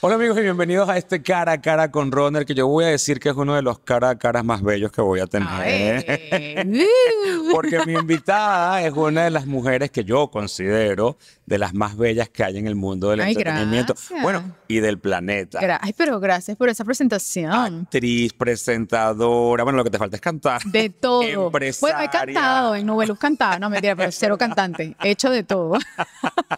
Hola amigos y bienvenidos a este cara a cara con Ronald, que yo voy a decir que es uno de los cara a caras más bellos que voy a tener. Porque mi invitada es una de las mujeres que yo considero de las más bellas que hay en el mundo del entretenimiento. Bueno, y del planeta. Ay, pero gracias por esa presentación. Actriz, presentadora, bueno, lo que te falta es cantar. De todo. Empresaria. he cantado, en novelos cantado, no mentira, pero cero cantante. He hecho de todo.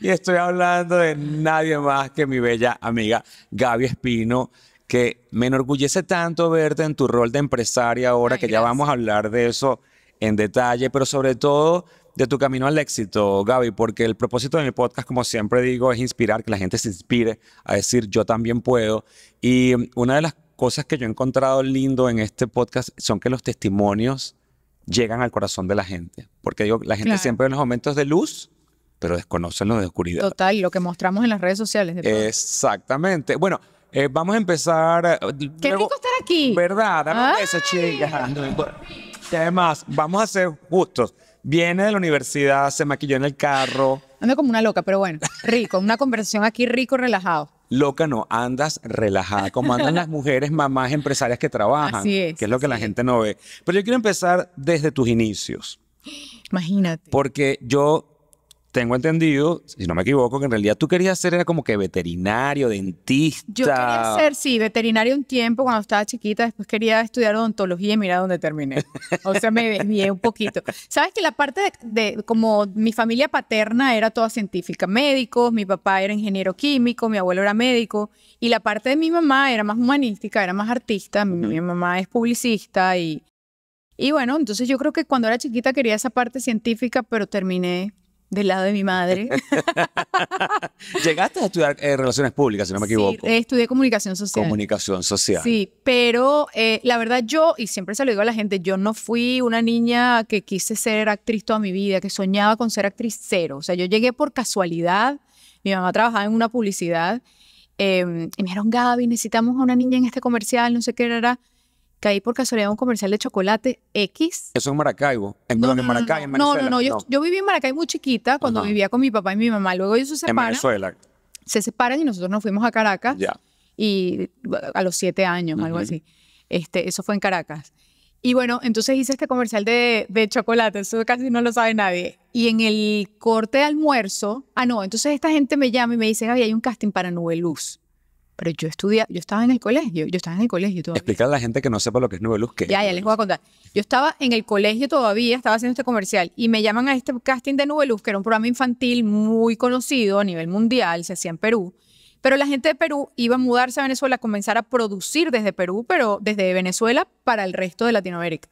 y estoy hablando de nadie más que mi bella amiga Gaby Espino, que me enorgullece tanto verte en tu rol de empresaria ahora, que ya vamos a hablar de eso en detalle, pero sobre todo de tu camino al éxito, Gaby, porque el propósito de mi podcast, como siempre digo, es inspirar, que la gente se inspire a decir yo también puedo. Y una de las cosas que yo he encontrado lindo en este podcast son que los testimonios llegan al corazón de la gente, porque digo, la gente siempre en los momentos de luz pero desconocen lo de oscuridad. Total, lo que mostramos en las redes sociales. Exactamente. Bueno, eh, vamos a empezar. Eh, Qué rico estar aquí. ¿Verdad? Dame eso, chicas. Y además, vamos a ser justos. Viene de la universidad, se maquilló en el carro. Anda como una loca, pero bueno, rico. una conversación aquí rico, relajado. Loca no, andas relajada, como andan las mujeres, mamás, empresarias que trabajan. Así es. Que es lo que la gente no ve. Pero yo quiero empezar desde tus inicios. Imagínate. Porque yo tengo entendido, si no me equivoco, que en realidad tú querías ser era como que veterinario, dentista. Yo quería ser, sí, veterinario un tiempo cuando estaba chiquita, después quería estudiar odontología y mira dónde terminé. O sea, me desvié un poquito. Sabes que la parte de, como mi familia paterna era toda científica, médicos, mi papá era ingeniero químico, mi abuelo era médico y la parte de mi mamá era más humanística, era más artista, mi, mi mamá es publicista y... Y bueno, entonces yo creo que cuando era chiquita quería esa parte científica, pero terminé del lado de mi madre. Llegaste a estudiar eh, relaciones públicas, si no me equivoco. Eh, estudié comunicación social. Comunicación social. Sí, pero eh, la verdad yo, y siempre se lo digo a la gente, yo no fui una niña que quise ser actriz toda mi vida, que soñaba con ser actriz cero. O sea, yo llegué por casualidad, mi mamá trabajaba en una publicidad, em, y me dijeron, Gaby, necesitamos a una niña en este comercial, no sé qué era caí por casualidad un comercial de chocolate X. Eso es Maracaibo, en, no, no, Maracaibo, no, No, no, yo, viví en Maracaibo muy chiquita cuando vivía con mi papá y mi mamá. Luego ellos se separan. En Venezuela. Se separan y nosotros nos fuimos a Caracas. Ya. Y a los siete años, algo así. Este, eso fue en Caracas. Y bueno, entonces hice este comercial de, chocolate, eso casi no lo sabe nadie. Y en el corte de almuerzo, ah, no, entonces esta gente me llama y me dice, Gaby, hay un casting para Nube pero yo estudiaba, yo estaba en el colegio, yo estaba en el colegio todavía. Explicar a la gente que no sepa lo que es Nube Ya, ya les voy a contar. Yo estaba en el colegio todavía, estaba haciendo este comercial y me llaman a este casting de Nube que era un programa infantil muy conocido a nivel mundial, se hacía en Perú. Pero la gente de Perú iba a mudarse a Venezuela, a comenzar a producir desde Perú, pero desde Venezuela para el resto de Latinoamérica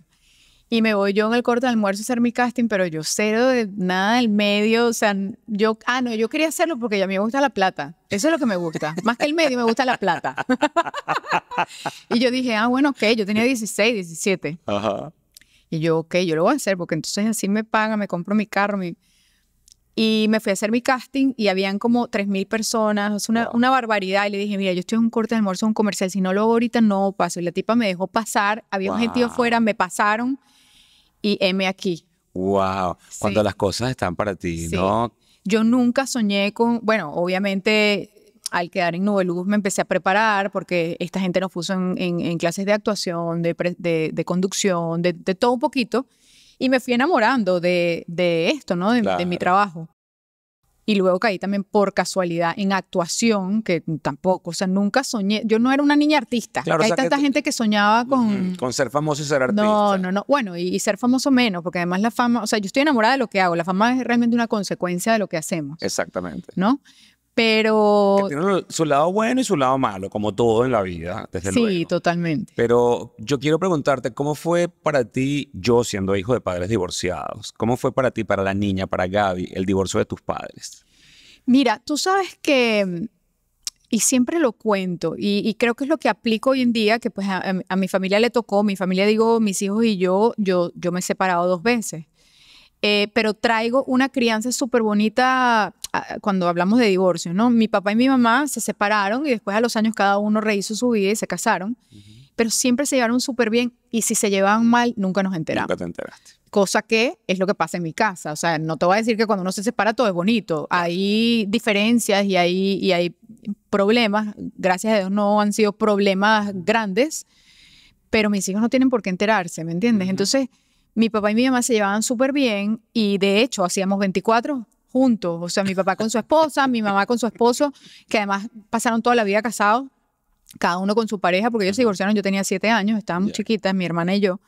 y me voy yo en el corte de almuerzo a hacer mi casting, pero yo cero de nada del medio, o sea, yo, ah, no, yo quería hacerlo porque a mí me gusta la plata, eso es lo que me gusta, más que el medio, me gusta la plata. y yo dije, ah, bueno, ok, yo tenía 16, 17. Ajá. Y yo, ok, yo lo voy a hacer porque entonces así me pagan, me compro mi carro, Y me fui a hacer mi casting y habían como 3.000 personas, Es una, barbaridad. Y le dije, mira, yo estoy en un corte de almuerzo, un comercial, si no lo hago ahorita, no paso. Y la tipa me dejó pasar, había un gentío afuera, me pasaron y M aquí. Wow, cuando las cosas están para ti, ¿no? Yo nunca soñé con, bueno, obviamente al quedar en Luz me empecé a preparar porque esta gente nos puso en, clases de actuación, de, conducción, de, todo un poquito. Y me fui enamorando de, esto, ¿no? De, mi trabajo. Y luego caí también por casualidad en actuación, que tampoco, o sea, nunca soñé. Yo no era una niña artista. hay tanta gente que soñaba con... Con ser famoso y ser artista. No, no, no. Bueno, y, ser famoso menos, porque además la fama, o sea, yo estoy enamorada de lo que hago. La fama es realmente una consecuencia de lo que hacemos. Exactamente. ¿No? Pero... Que tiene su lado bueno y su lado malo, como todo en la vida, desde Sí, totalmente. Pero yo quiero preguntarte, ¿cómo fue para ti, yo siendo hijo de padres divorciados, cómo fue para ti, para la niña, para Gaby, el divorcio de tus padres? Mira, tú sabes que, y siempre lo cuento, y, creo que es lo que aplico hoy en día, que pues a, mi familia le tocó, mi familia digo, mis hijos y yo, yo, yo me he separado dos veces. Eh, pero traigo una crianza súper bonita ah, cuando hablamos de divorcio, ¿no? Mi papá y mi mamá se separaron y después a los años cada uno rehizo su vida y se casaron, pero siempre se llevaron súper bien y si se llevaban mal, nunca nos enteramos. Nunca te enteraste cosa que es lo que pasa en mi casa. O sea, no te voy a decir que cuando uno se separa todo es bonito. Hay diferencias y hay, y hay problemas. Gracias a Dios no han sido problemas grandes, pero mis hijos no tienen por qué enterarse, ¿me entiendes? Entonces, mi papá y mi mamá se llevaban súper bien y de hecho hacíamos 24 juntos. O sea, mi papá con su esposa, mi mamá con su esposo, que además pasaron toda la vida casados, cada uno con su pareja, porque ellos se divorciaron, yo tenía 7 años, estábamos chiquitas, mi hermana y yo.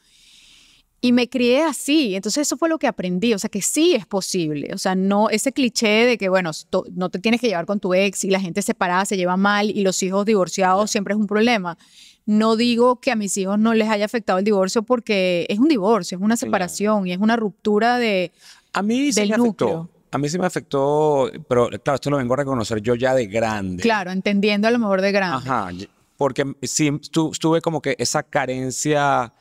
Y me crié así, entonces eso fue lo que aprendí, o sea que sí es posible, o sea, no ese cliché de que, bueno, no te tienes que llevar con tu ex y la gente separada se lleva mal y los hijos divorciados siempre es un problema. No digo que a mis hijos no les haya afectado el divorcio porque es un divorcio, es una separación y es una ruptura de... A mí sí me Afectó. A mí sí me afectó, pero claro, esto lo vengo a reconocer yo ya de grande. Claro, entendiendo a lo mejor de grande. Ajá, porque sí, tu, tuve como que esa carencia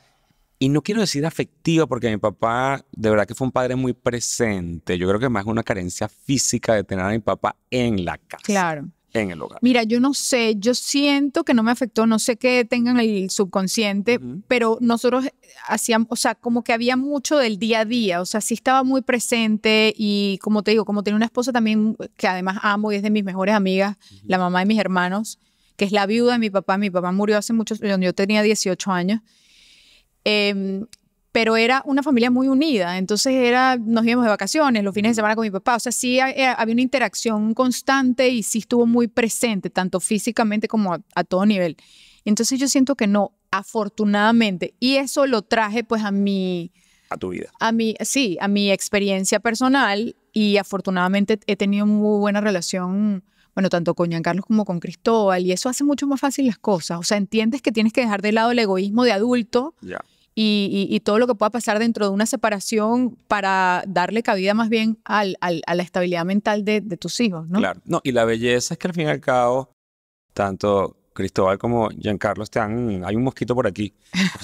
y no quiero decir afectiva porque mi papá de verdad que fue un padre muy presente. Yo creo que más una carencia física de tener a mi papá en la casa. Claro. En el hogar. Mira, yo no sé, yo siento que no me afectó, no sé qué tengan el subconsciente, pero nosotros hacíamos, o sea, como que había mucho del día a día, o sea, sí estaba muy presente y como te digo, como tenía una esposa también que además amo y es de mis mejores amigas, la mamá de mis hermanos, que es la viuda de mi papá, mi papá murió hace muchos, yo tenía 18 años, Em, pero era una familia muy unida, entonces era, nos íbamos de vacaciones los fines de semana con mi papá, o sea, sí eh, eh, había una interacción constante y sí estuvo muy presente, tanto físicamente como a, todo nivel. Entonces yo siento que no, afortunadamente, y eso lo traje pues a mi... A tu vida. A sí, a mi experiencia personal y afortunadamente he tenido muy buena relación bueno, tanto con Giancarlo Carlos como con Cristóbal, y eso hace mucho más fácil las cosas. O sea, entiendes que tienes que dejar de lado el egoísmo de adulto y, todo lo que pueda pasar dentro de una separación para darle cabida más bien a la estabilidad mental de, tus hijos, ¿no? Claro, no, y la belleza es que al fin y al cabo, tanto Cristóbal como Giancarlo están. Hay un mosquito por aquí.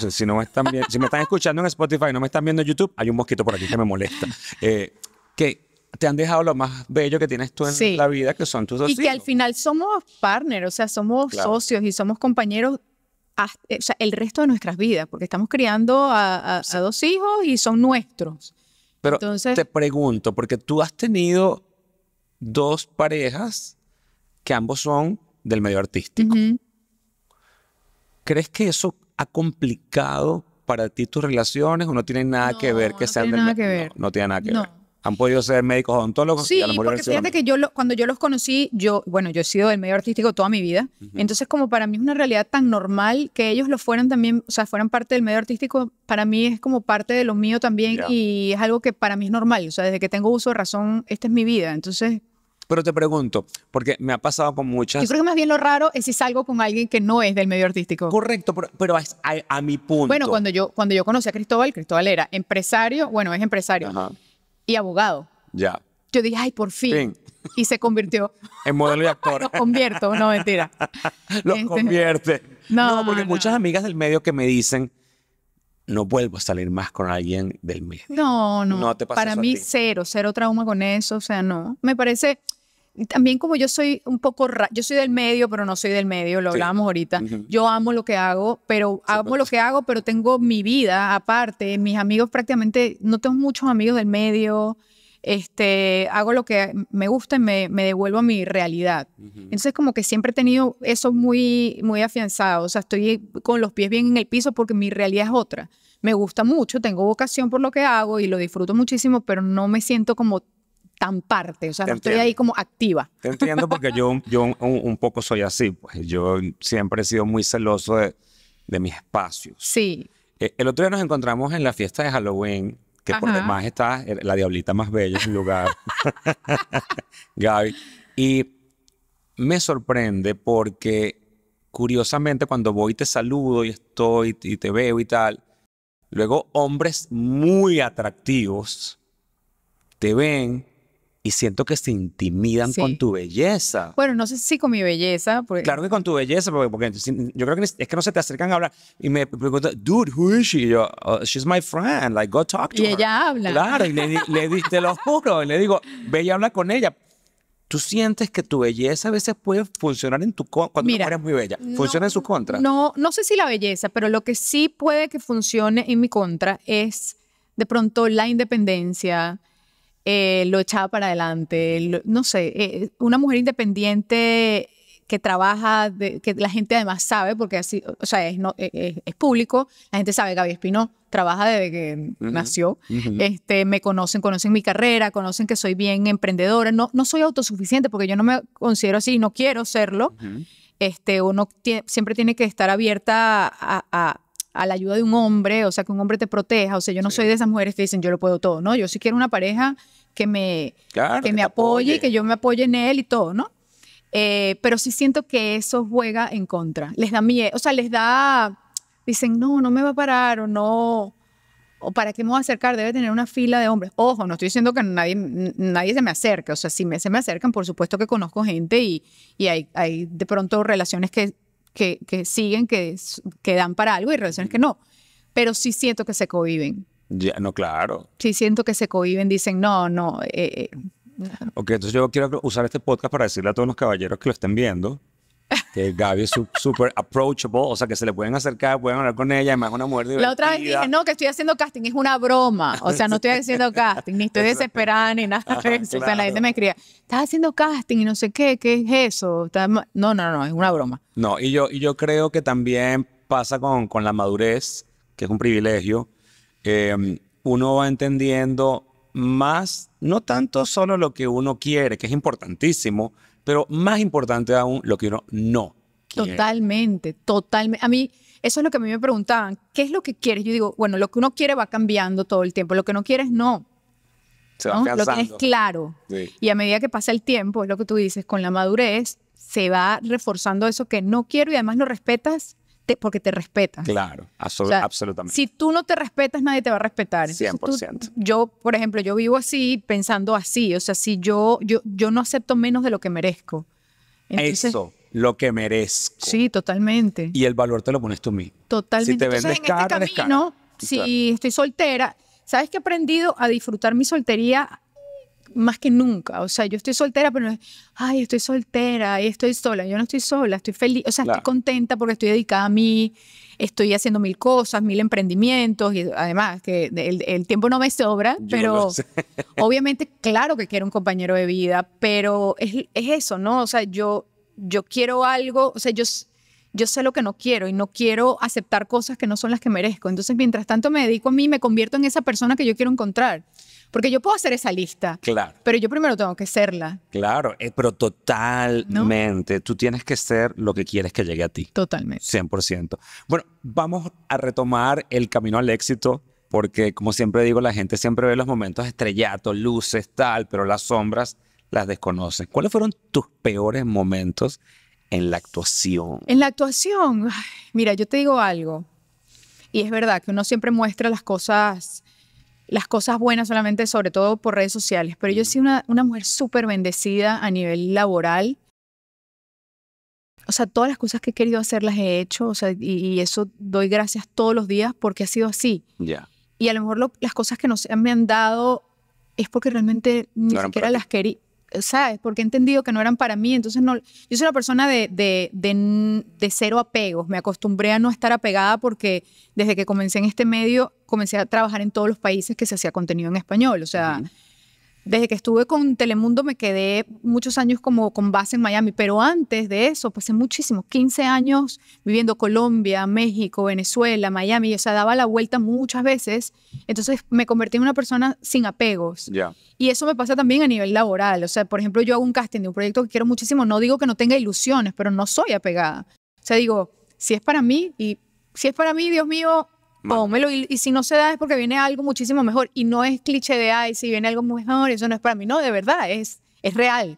si, no me están, si me están escuchando en Spotify y no me están viendo en YouTube, hay un mosquito por aquí que me molesta. Eh, que te han dejado lo más bello que tienes tú en la vida, que son tus dos hijos. Y que al final somos partners, o sea, somos socios y somos compañeros eh, el resto de nuestras vidas, porque estamos criando a, dos hijos y son nuestros. Pero Entonces, te pregunto, porque tú has tenido dos parejas que ambos son del medio artístico. ¿Crees que eso ha complicado para ti tus relaciones o no tiene nada que ver que no sean del nada que No, no, tiene nada que ver han podido ser médicos odontólogos. Sí, porque fíjate que yo cuando yo los conocí, yo, bueno, yo he sido del medio artístico toda mi vida, entonces como para mí es una realidad tan normal que ellos lo fueran también, o sea, fueran parte del medio artístico, para mí es como parte de lo mío también y es algo que para mí es normal, o sea, desde que tengo uso de razón, esta es mi vida, entonces... Pero te pregunto, porque me ha pasado con muchas... Yo creo que más bien lo raro es si salgo con alguien que no es del medio artístico. Correcto, pero, a, mi punto. Bueno, cuando yo, cuando yo conocí a Cristóbal, Cristóbal era empresario, bueno, es empresario. Ajá y abogado. Ya. Yo dije, ay, por fin. Y se convirtió. en modelo de actor. Los convierto, no, mentira. Los este, convierte. No, porque muchas amigas del medio que me dicen, no vuelvo a salir más con alguien del medio. No, no. No te pasa Para mí, cero, cero trauma con eso. O sea, no. Me parece también como yo soy un poco, yo soy del medio, pero no soy del medio, lo hablábamos ahorita, yo amo lo que hago, pero amo lo pues. que hago, pero tengo mi vida aparte, mis amigos prácticamente, no tengo muchos amigos del medio, este, hago lo que me gusta y me, devuelvo a mi realidad. Entonces, como que siempre he tenido eso muy, muy afianzado. O sea, estoy con los pies bien en el piso porque mi realidad es otra. Me gusta mucho, tengo vocación por lo que hago y lo disfruto muchísimo, pero no me siento como tan parte, o sea, no estoy ahí como activa. Te entiendo porque yo, yo un, poco soy así, pues yo siempre he sido muy celoso de, de mis espacios. Sí. Eh, el otro día nos encontramos en la fiesta de Halloween, que por demás está la diablita más bella en su lugar, Gaby. Y me sorprende porque curiosamente cuando voy y te saludo y estoy y te veo y tal, luego hombres muy atractivos te ven y siento que se intimidan con tu belleza. Bueno, no sé si con mi belleza. Claro que con tu belleza, porque, yo creo que es que no se te acercan a hablar. Y me preguntan, dude, who is she? yo, oh, she's my friend, like, go talk to her. Y ella habla. Claro, y le, le, te lo juro, y le digo, ve y habla con ella. ¿Tú sientes que tu belleza a veces puede funcionar en tu contra? Cuando eres muy bella, ¿funciona en su contra? No, no sé si la belleza, pero lo que sí puede que funcione en mi contra es de pronto la independencia, eh, lo echaba para adelante, no sé, eh, una mujer independiente que trabaja, que la gente además sabe, porque así, o sea, es, no, eh, es, público, la gente sabe que Gaby Espino trabaja desde que nació, este, me conocen, conocen mi carrera, conocen que soy bien emprendedora, no, no soy autosuficiente porque yo no me considero así, no quiero serlo, este, uno siempre tiene que estar abierta a a la ayuda de un hombre, o sea, que un hombre te proteja. O sea, yo no soy de esas mujeres que dicen yo lo puedo todo, ¿no? Yo sí quiero una pareja que me, que me apoye, y que yo me apoye en él y todo, ¿no? Eh, pero sí siento que eso juega en contra. Les da miedo, o sea, les da, dicen, no, no me va a parar o no, o para qué me voy a acercar, debe tener una fila de hombres. Ojo, no estoy diciendo que nadie, nadie se me acerque, o sea, si me, se me acercan, por supuesto que conozco gente y, y hay, hay de pronto relaciones que que, siguen, que, dan para algo y relaciones que no. Pero sí siento que se cohiben. Ya, no, claro. Sí siento que se cohiben, dicen, no, no. Eh, eh, ok, entonces yo quiero usar este podcast para decirle a todos los caballeros que lo estén viendo que Gaby es súper approachable, o sea, que se le pueden acercar, pueden hablar con ella, además es una mujer divertida. La otra vez dije, no, que estoy haciendo casting, es una broma, o sea, no estoy haciendo casting, ni estoy desesperada, ni nada o sea, la gente me escribía, estás haciendo casting y no sé qué, ¿qué es eso? No, no, no, es una broma. No, y yo, y yo creo que también pasa con, con la madurez, que es un privilegio, em, uno va entendiendo más, no tanto solo lo que uno quiere, que es importantísimo, pero más importante aún, lo que uno no quiere. Totalmente, totalmente. A mí, eso es lo que a mí me preguntaban. ¿Qué es lo que quieres? Yo digo, bueno, lo que uno quiere va cambiando todo el tiempo. Lo que no quieres, no. Se va ¿no? Lo tienes claro. Y a medida que pasa el tiempo, es lo que tú dices, con la madurez, se va reforzando eso que no quiero y además lo respetas porque te respetas. Claro, absolutamente. Si tú no te respetas, nadie te va a respetar. 100%. yo, por ejemplo, yo vivo así, pensando así. O sea, si yo, yo, yo no acepto menos de lo que merezco. Eso, lo que merezco. Sí, totalmente. Y el valor te lo pones tú mismo. Totalmente. Si te vendes en este camino, si estoy soltera, ¿sabes que he aprendido a disfrutar mi soltería más que nunca. O sea, yo estoy soltera, pero no es, ay, estoy soltera, estoy sola. Yo no estoy sola, estoy feliz. O sea, estoy contenta porque estoy dedicada a mí, estoy haciendo mil cosas, mil emprendimientos. Y además, que el, tiempo no me sobra, pero obviamente, claro que quiero un compañero de vida, pero es, eso, ¿no? O sea, yo, yo quiero algo, o sea, yo yo sé lo que no quiero y no quiero aceptar cosas que no son las que merezco. Entonces, mientras tanto me dedico a mí, me convierto en esa persona que yo quiero encontrar. Porque yo puedo hacer esa lista. Claro. Pero yo primero tengo que serla. Claro, eh, pero totalmente. Tú tienes que ser lo que quieres que llegue a ti. Totalmente. 100%. Bueno, vamos a retomar el camino al éxito. Porque, como siempre digo, la gente siempre ve los momentos estrellatos, luces, tal, pero las sombras las desconoce. ¿Cuáles fueron tus peores momentos en la actuación? En la actuación, mira, yo te digo algo, y es verdad que uno siempre muestra las cosas las cosas buenas solamente, sobre todo por redes sociales, pero yo he sido una, mujer súper bendecida a nivel laboral. O sea, todas las cosas que he querido hacer las he hecho, o sea, y, eso doy gracias todos los días porque ha sido así. Ya. Y a lo mejor las cosas que nos, me han dado es porque realmente ni siquiera las quería ¿sabes? Porque he entendido que no eran para mí. Entonces, no, yo soy una persona de, de, de, cero apegos. Me acostumbré a no estar apegada porque desde que comencé en este medio, comencé a trabajar en todos los países que se hacía contenido en español. O sea, desde que estuve con Telemundo me quedé muchos años como con base en Miami, pero antes de eso pasé pues muchísimos, 15 años viviendo Colombia, México, Venezuela, Miami, o sea, daba la vuelta muchas veces, entonces me convertí en una persona sin apegos. Y eso me pasa también a nivel laboral, o sea, por ejemplo, yo hago un casting de un proyecto que quiero muchísimo, no digo que no tenga ilusiones, pero no soy apegada. O sea, digo, si es para mí y si es para mí, Dios mío, y, si no se da es porque viene algo muchísimo mejor. Y no es cliché de, ay, si viene algo mejor, eso no es para mí. No, de verdad, es, es real.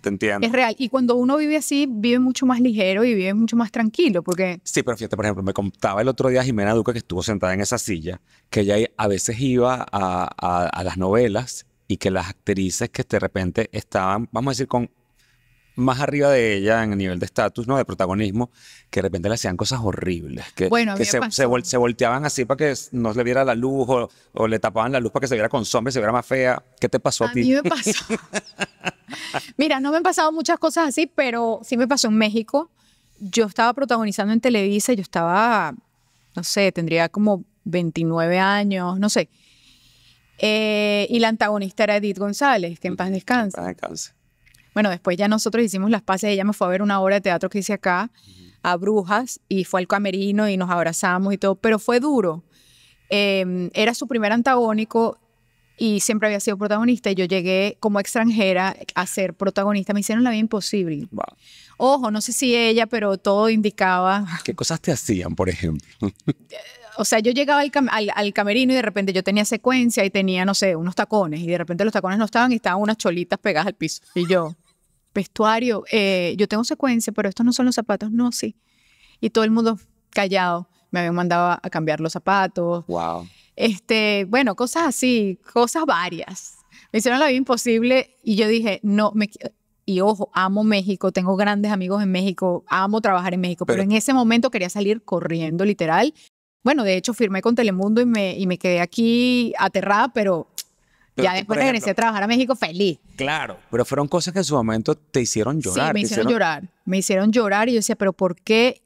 Te entiendo. Es real. Y cuando uno vive así, vive mucho más ligero y vive mucho más tranquilo, porque... Sí, pero fíjate, por ejemplo, me contaba el otro día Jimena Duque que estuvo sentada en esa silla, que ella a veces iba a, a las novelas y que las actrices que de repente estaban, vamos a decir, con más arriba de ella en el nivel de estatus, ¿no? De protagonismo, que de repente le hacían cosas horribles. Que, bueno, que se, volteaban así para que no le viera la luz o, le tapaban la luz para que se viera con sombra y se viera más fea. ¿Qué te pasó a, ti? A mí me pasó. Mira, no me han pasado muchas cosas así, pero sí me pasó en México. Yo estaba protagonizando en Televisa, yo estaba, no sé, tendría como 29 años, no sé. Eh, y la antagonista era Edith González, que en paz descanse. En paz descanse. Bueno, después ya nosotros hicimos las pases, ella me fue a ver una obra de teatro que hice acá, a Brujas, y fue al camerino y nos abrazamos y todo, pero fue duro. Em, era su primer antagónico y siempre había sido protagonista y yo llegué como extranjera a ser protagonista, me hicieron la vida imposible. Ojo, no sé si ella, pero todo indicaba. ¿Qué cosas te hacían, por ejemplo? O sea, yo llegaba al, camerino y de repente yo tenía secuencia y tenía, no sé, unos tacones y de repente los tacones no estaban y estaban unas cholitas pegadas al piso. Y yo, vestuario, eh, yo tengo secuencia, pero estos no son los zapatos, no, sí. Y todo el mundo callado, me habían mandado a cambiar los zapatos. Wow. Este, bueno, cosas así, cosas varias. Me hicieron la vida imposible y yo dije, no, me, y ojo, amo México, tengo grandes amigos en México, amo trabajar en México, pero, en ese momento quería salir corriendo, literal, bueno, de hecho firmé con Telemundo y me, y me quedé aquí aterrada, pero ya después que regresé a trabajar a México feliz. Claro, pero fueron cosas que en su momento te hicieron llorar. Sí, me hicieron, llorar. Me hicieron llorar y yo decía, pero ¿por qué?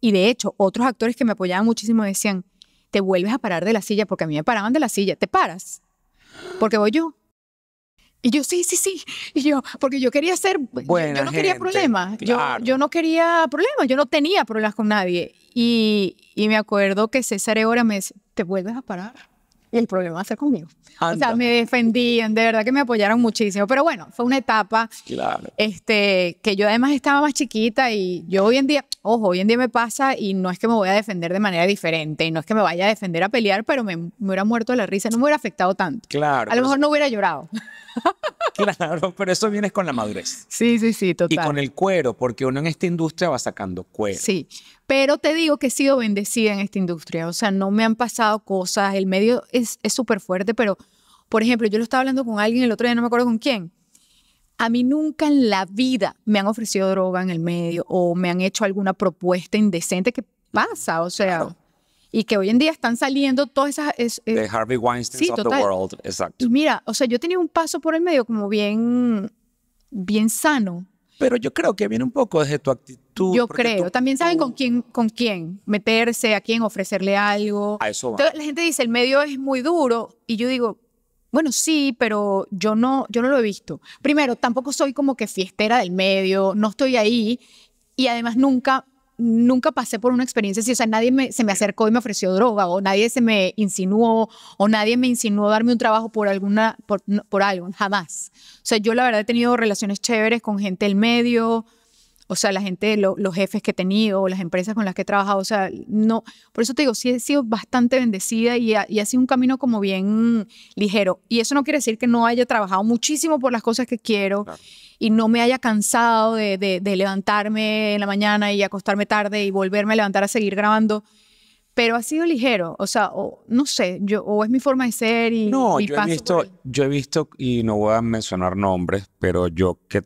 Y de hecho, otros actores que me apoyaban muchísimo decían, te vuelves a parar de la silla, porque a mí me paraban de la silla, te paras, porque voy yo. Y yo, sí, sí, sí. Y yo, porque yo quería ser, bueno yo no quería problemas. Yo, yo no quería problemas, yo no tenía problemas con nadie. Y, me acuerdo que César Eora me dice te vuelves a parar y el problema va a ser conmigo. O sea, me defendían, de verdad que me apoyaron muchísimo. Pero bueno, fue una etapa este, que yo además estaba más chiquita y yo hoy en día, ojo, hoy en día me pasa y no es que me voy a defender de manera diferente y no es que me vaya a defender a pelear, pero me, hubiera muerto la risa, no me hubiera afectado tanto. Claro. A lo mejor no hubiera llorado. claro, pero eso viene con la madurez. Sí, sí, sí, total. Y con el cuero, porque uno en esta industria va sacando cuero. Sí, pero te digo que he sido bendecida en esta industria, o sea, no me han pasado cosas, el medio es súper fuerte, pero, por ejemplo, yo lo estaba hablando con alguien el otro día, no me acuerdo con quién. A mí nunca en la vida me han ofrecido droga en el medio o me han hecho alguna propuesta indecente que pasa, o sea, y que hoy en día están saliendo todas esas... De the Harvey Weinstein of the world, exacto. mira, o sea, yo tenía un paso por el medio como bien, bien sano, pero yo creo que viene un poco desde tu actitud. Yo creo. También saben con quién, con quién meterse, a quién ofrecerle algo. A eso la gente dice, el medio es muy duro. Y yo digo, bueno, sí, pero yo no, yo no lo he visto. Primero, tampoco soy como que fiestera del medio, no estoy ahí. Y además nunca nunca pasé por una experiencia así, o sea, nadie se me acercó y me ofreció droga, o nadie se me insinuó, o nadie me insinuó darme un trabajo por alguna, por, por algo, jamás. O sea, yo la verdad he tenido relaciones chéveres con gente del medio, o sea, la gente, los jefes que he tenido, las empresas con las que he trabajado, o sea, no. Por eso te digo, sí he sido bastante bendecida y ha, sido un camino como bien ligero. Y eso no quiere decir que no haya trabajado muchísimo por las cosas que quiero y no me haya cansado de, levantarme en la mañana y acostarme tarde y volverme a levantar a seguir grabando pero ha sido ligero, o sea, no sé, yo, o es mi forma de ser y... No, yo, paso he visto, yo he visto, y no voy a mencionar nombres, pero yo que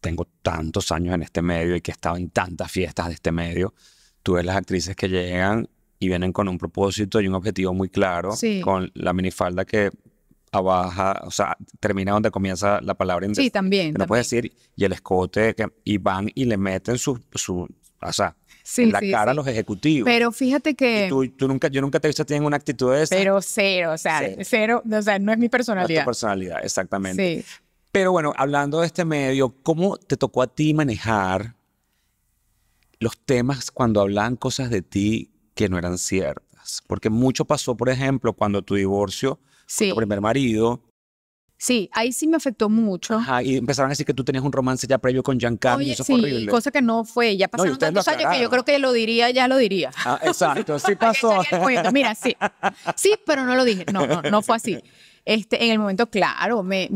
tengo tantos años en este medio y que he estado en tantas fiestas de este medio, tú ves las actrices que llegan y vienen con un propósito y un objetivo muy claro, con la minifalda que abaja, o sea, termina donde comienza la palabra. Sí, también. no puedes decir, y el escote, que, y van y le meten su, su o sea, en la cara a los ejecutivos. Pero fíjate que... Tú, nunca, yo nunca te he visto tener una actitud de esa. Pero cero, o sea, cero, cero o sea, no es mi personalidad. es tu personalidad, exactamente. Sí. Pero bueno, hablando de este medio, ¿cómo te tocó a ti manejar los temas cuando hablaban cosas de ti que no eran ciertas? Porque mucho pasó, por ejemplo, cuando tu divorcio, tu primer marido. Sí, ahí sí me afectó mucho. y empezaron a decir que tú tenías un romance ya previo con Giancarlo y eso fue horrible. cosa que no fue. Ya pasaron tantos años que yo creo que lo diría, ya lo diría. Ah, exacto, sí pasó. Mira, sí. Sí, pero no lo dije. No, no, no fue así. Este, en el momento, claro, me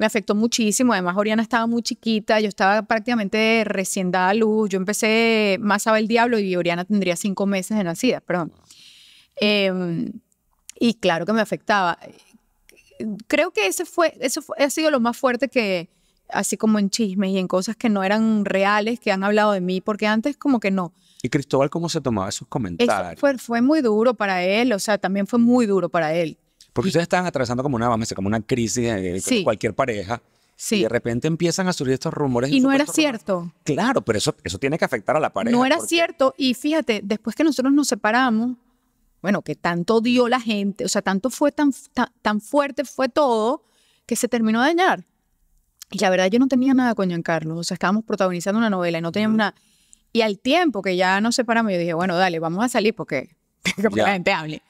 me afectó muchísimo. Además, Oriana estaba muy chiquita, yo estaba prácticamente recién dada a luz. Yo empecé Más a ver el diablo y Oriana tendría cinco meses de nacida, perdón. Em, y claro que me afectaba. Creo que ese fue, eso ha sido lo más fuerte que, así como en chismes y en cosas que no eran reales, que han hablado de mí, porque antes como que no. ¿Y Cristóbal cómo se tomaba esos comentarios? Eso fue muy duro para él, o sea, también fue muy duro para él. Porque ustedes están atravesando como una, vamos como una crisis de cualquier pareja. Y de repente empiezan a surgir estos rumores. Y no era cierto. Claro, pero eso, eso tiene que afectar a la pareja. No era cierto. Y fíjate, después que nosotros nos separamos, bueno, que tanto dio la gente, o sea, tanto fue tan, tan, fuerte fue todo, que se terminó de dañar. Y la verdad, yo no tenía nada con Carlos, O sea, estábamos protagonizando una novela y no teníamos nada. Y al tiempo que ya nos separamos, yo dije, bueno, dale, vamos a salir porque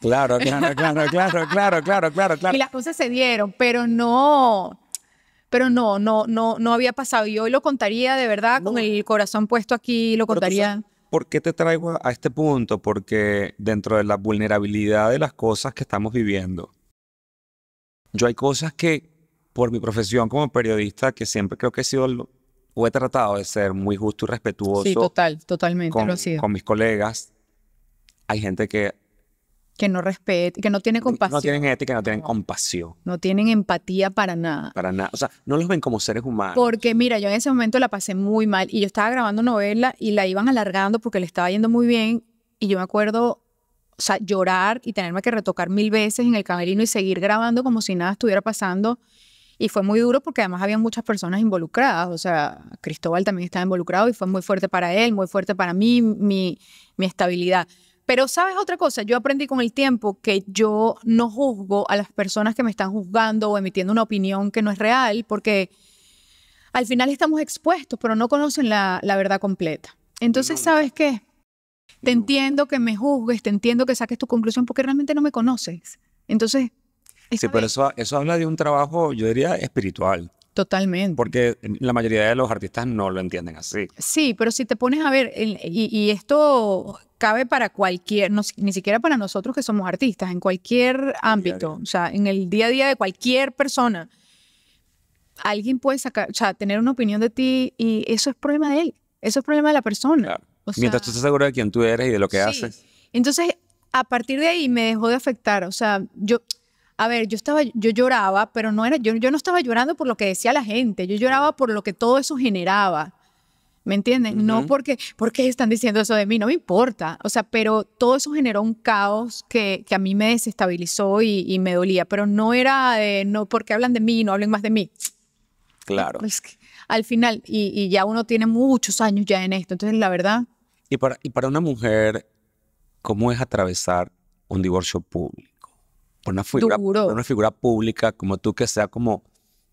Claro, claro, claro, claro, claro, claro, claro, Y las cosas se dieron, pero no, pero no, no, no, no había pasado. Y hoy lo contaría de verdad, con el corazón puesto aquí, lo contaría. ¿Por qué te traigo a este punto? Porque dentro de la vulnerabilidad de las cosas que estamos viviendo, yo hay cosas que, por mi profesión como periodista, que siempre creo que he sido o he tratado de ser muy justo y respetuoso. Sí, total, totalmente Con mis colegas, hay gente que... Que no respete, que no tiene compasión. No tienen ética, no tienen compasión. No tienen empatía para nada. Para nada. O sea, no los ven como seres humanos. Porque mira, yo en ese momento la pasé muy mal y yo estaba grabando novela y la iban alargando porque le estaba yendo muy bien y yo me acuerdo o sea, llorar y tenerme que retocar mil veces en el camerino y seguir grabando como si nada estuviera pasando. Y fue muy duro porque además había muchas personas involucradas. O sea, Cristóbal también estaba involucrado y fue muy fuerte para él, muy fuerte para mí, mi, mi estabilidad. Pero sabes otra cosa, yo aprendí con el tiempo que yo no juzgo a las personas que me están juzgando o emitiendo una opinión que no es real, porque al final estamos expuestos, pero no conocen la, verdad completa. Entonces, ¿sabes qué? Te entiendo que me juzgues, te entiendo que saques tu conclusión porque realmente no me conoces. Entonces... Sí, pero eso, eso habla de un trabajo, yo diría, espiritual. Totalmente. Porque la mayoría de los artistas no lo entienden así. Sí, pero si te pones a ver, y, esto cabe para cualquier, ni siquiera para nosotros que somos artistas, en cualquier ámbito, o sea, en el día a día de cualquier persona. Alguien puede sacar, o sea, tener una opinión de ti y eso es problema de él, eso es problema de la persona. Mientras tú estés seguro de quién tú eres y de lo que sí. haces. Entonces, a partir de ahí me dejó de afectar, o sea, yo, a ver, yo estaba, yo lloraba, pero no era, yo, yo no estaba llorando por lo que decía la gente, yo lloraba por lo que todo eso generaba. ¿Me entienden? No porque, porque están diciendo eso de mí, no me importa. O sea, pero todo eso generó un caos que, a mí me desestabilizó y, y, me dolía. Pero no era de, no, porque hablan de mí, no hablen más de mí. Claro. Es al final, y, y, ya uno tiene muchos años ya en esto, entonces la verdad. Y para, y para una mujer, ¿cómo es atravesar un divorcio público? una figura, una figura pública como tú que sea como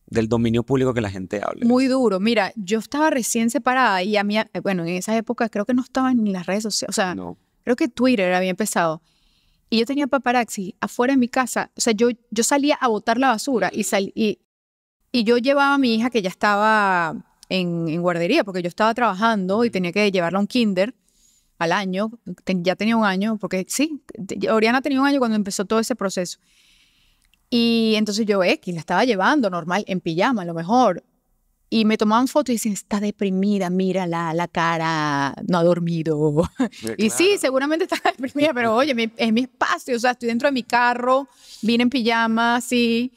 del dominio público que la gente hable. Muy duro. Mira, yo estaba recién separada y a mí, eh, bueno, en esas épocas creo que no estaban ni las redes sociales, o sea, no. creo que Twitter había empezado. Y yo tenía paparazzi afuera de mi casa, o sea, yo, yo salía a botar la basura y, sal, y, y yo llevaba a mi hija que ya estaba en, en guardería porque yo estaba trabajando y tenía que llevarla a un kinder al año, ya tenía un año, porque sí, Oriana tenía un año cuando empezó todo ese proceso. Y entonces yo, que la estaba llevando normal, en pijama a lo mejor. Y me tomaban fotos y decían, está deprimida, mírala, la cara, no ha dormido. y sí, seguramente está deprimida, pero oye, es mi espacio, o sea, estoy dentro de mi carro, vine en pijama, sí.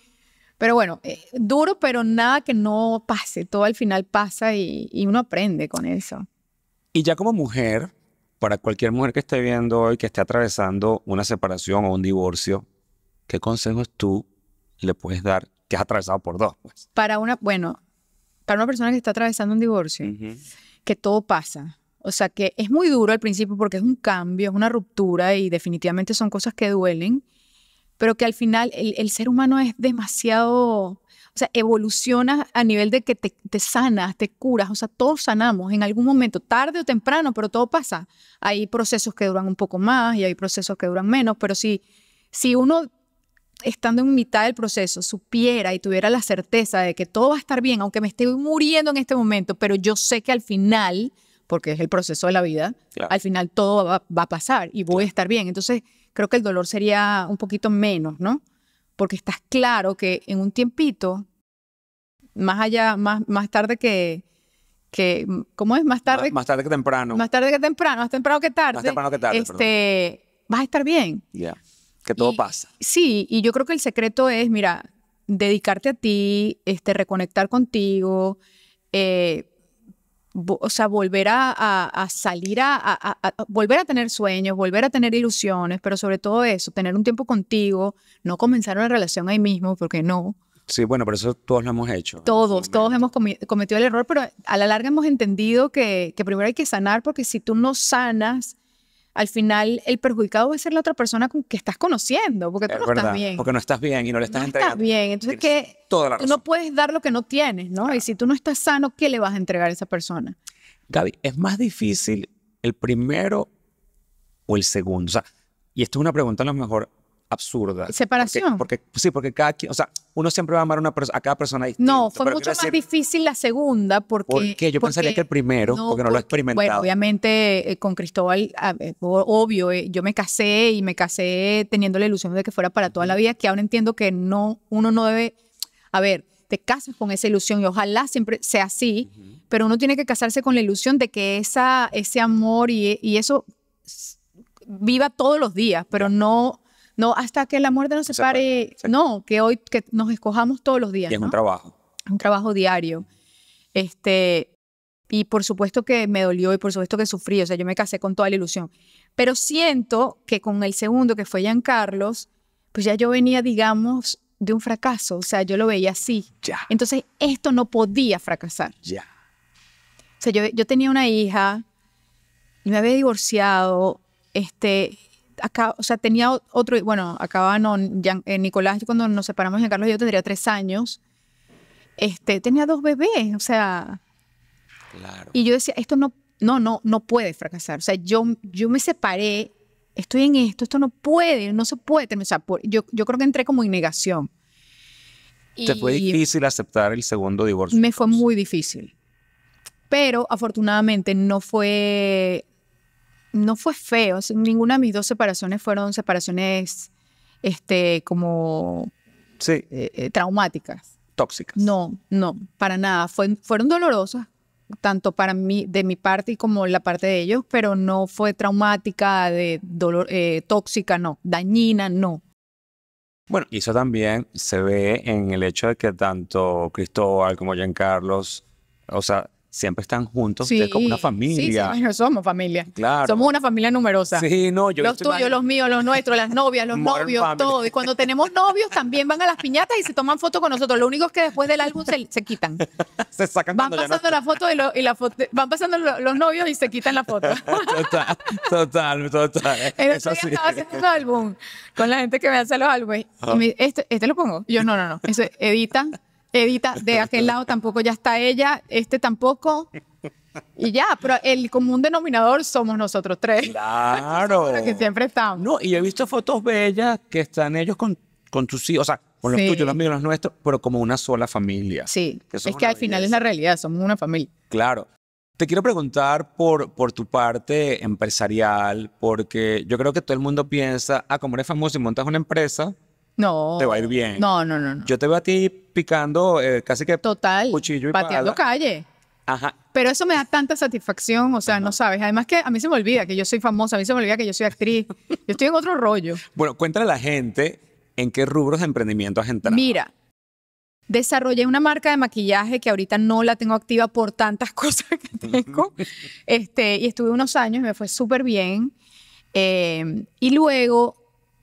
Pero bueno, eh, duro, pero nada que no pase, todo al final pasa y uno aprende con eso. Y ya como mujer, para cualquier mujer que esté viendo hoy, que esté atravesando una separación o un divorcio, ¿qué consejos tú le puedes dar que has atravesado por dos? Pues? Para una, bueno, para una persona que está atravesando un divorcio, que todo pasa. O sea, que es muy duro al principio porque es un cambio, es una ruptura y definitivamente son cosas que duelen, pero que al final el ser humano es demasiado o sea, evolucionas a nivel de que te, te, sanas, te curas, o sea, todos sanamos en algún momento, tarde o temprano, pero todo pasa. Hay procesos que duran un poco más y hay procesos que duran menos, pero si, si uno estando en mitad del proceso supiera y tuviera la certeza de que todo va a estar bien, aunque me esté muriendo en este momento, pero yo sé que al final, porque es el proceso de la vida, al final todo va, a pasar y voy a estar bien. Entonces, creo que el dolor sería un poquito menos, ¿no? porque estás claro que en un tiempito, más allá, más, más tarde que, que, ¿cómo es? Más tarde. Más, tarde que temprano. Más tarde que temprano, más temprano que tarde. Más temprano que tarde. Este, vas a estar bien. Ya. Que todo pasa. Sí, y yo creo que el secreto es, mira, dedicarte a ti, este, reconectar contigo, eh, o sea, volver a, salir a, volver a tener sueños, volver a tener ilusiones, pero sobre todo eso, tener un tiempo contigo, no comenzar una relación ahí mismo, porque no. Sí, bueno, por eso todos lo hemos hecho. Todos, todos hemos cometido el error, pero a la larga hemos entendido que primero hay que sanar, porque si tú no sanas, al final el perjudicado va a ser la otra persona con que estás conociendo, porque tú no estás bien. Porque no estás bien y no le estás entregando. Estás bien, entonces que tú no puedes dar lo que no tienes, ¿no? Y si tú no estás sano, ¿qué le vas a entregar a esa persona? Gaby, es más difícil el primero o el segundo. O sea, y esto es una pregunta a lo mejor absurda. Separación. Porque, sí, porque cada quien, o sea, uno siempre va a amar a, una cada persona distinta. No, fue mucho más difícil la segunda porque... ¿Por Yo pensaría que el primero, porque no lo he experimentado. Bueno, obviamente eh, con Cristóbal, obvio, eh, yo me casé y me casé teniendo la ilusión de que fuera para toda la vida, que ahora entiendo que no, uno no debe... A ver, te casas con esa ilusión y ojalá siempre sea así, pero uno tiene que casarse con la ilusión de que esa, ese amor y, y eso viva todos los días, pero no no, hasta que la muerte nos separe, pare. no, que hoy que nos escojamos todos los días. es un trabajo. Un trabajo diario. Este, y por supuesto que me dolió y por supuesto que sufrí, o sea, yo me casé con toda la ilusión. Pero siento que con el segundo, que fue Carlos, pues ya yo venía, digamos, de un fracaso, o sea, yo lo veía así. Ya. Entonces, esto no podía fracasar. Ya. O sea, yo, yo tenía una hija, y me había divorciado, este, acá, o sea, tenía otro, bueno, acababa no, eh, Nicolás, cuando nos separamos, Giancarlo Carlos, yo tendría tres años. Este, tenía dos bebés, o sea. Y yo decía, esto no, no, no, no puede fracasar. O sea, yo, yo me separé, estoy en esto, esto no puede, no se puede terminar. O sea, por, yo, yo creo que entré como en negación. ¿Te fue difícil aceptar el segundo divorcio? Me fue muy difícil. Pero afortunadamente no fue no fue feo. Ninguna de mis dos separaciones fueron separaciones este, como sí. Eh, eh, traumáticas. Tóxicas. No, no, para nada. fueron dolorosas, tanto para mí, de mi parte y como la parte de ellos, pero no fue traumática, de dolor, eh, tóxica, no, dañina, no. Bueno, y eso también se ve en el hecho de que tanto Cristóbal como Jean Carlos, o sea, siempre están juntos, es como una familia. Sí, somos familia. Claro. Somos una familia numerosa. Sí, no, yo Los tuyos, los míos, los nuestros, las novias, los novios, todo. Y cuando tenemos novios también van a las piñatas y se toman fotos con nosotros. Lo único es que después del álbum se, quitan. se sacan Van pasando la foto y, van pasando los novios y se quitan la foto. total, total, total. El Eso sí. estaba haciendo un álbum con la gente que me hace los álbumes. Este, este, lo pongo. Yo no, no, no. Eso edita Edita, de aquel lado tampoco ya está ella, este tampoco. Y ya, pero el común denominador somos nosotros tres. Claro. que siempre estamos. No, y he visto fotos bellas que están ellos con, con tus hijos, o sea, con los tuyos, los míos, los nuestros, pero como una sola familia. Sí, es que al final es la realidad, somos una familia. Claro. Te quiero preguntar por, por tu parte empresarial, porque yo creo que todo el mundo piensa, ah, como eres famoso y montas una empresa, no. Te va a ir bien. No, no, no. Yo te veo a ti picando eh, casi que Total, cuchillo y pateando calle. Ajá. Pero eso me da tanta satisfacción, o sea, no sabes. Además que a mí se me olvida que yo soy famosa, a mí se me olvida que yo soy actriz. yo estoy en otro rollo. Bueno, cuéntale a la gente en qué rubros de emprendimiento has entrado. Mira, desarrollé una marca de maquillaje que ahorita no la tengo activa por tantas cosas que tengo. este, y estuve unos años, y me fue súper bien. Eh, y luego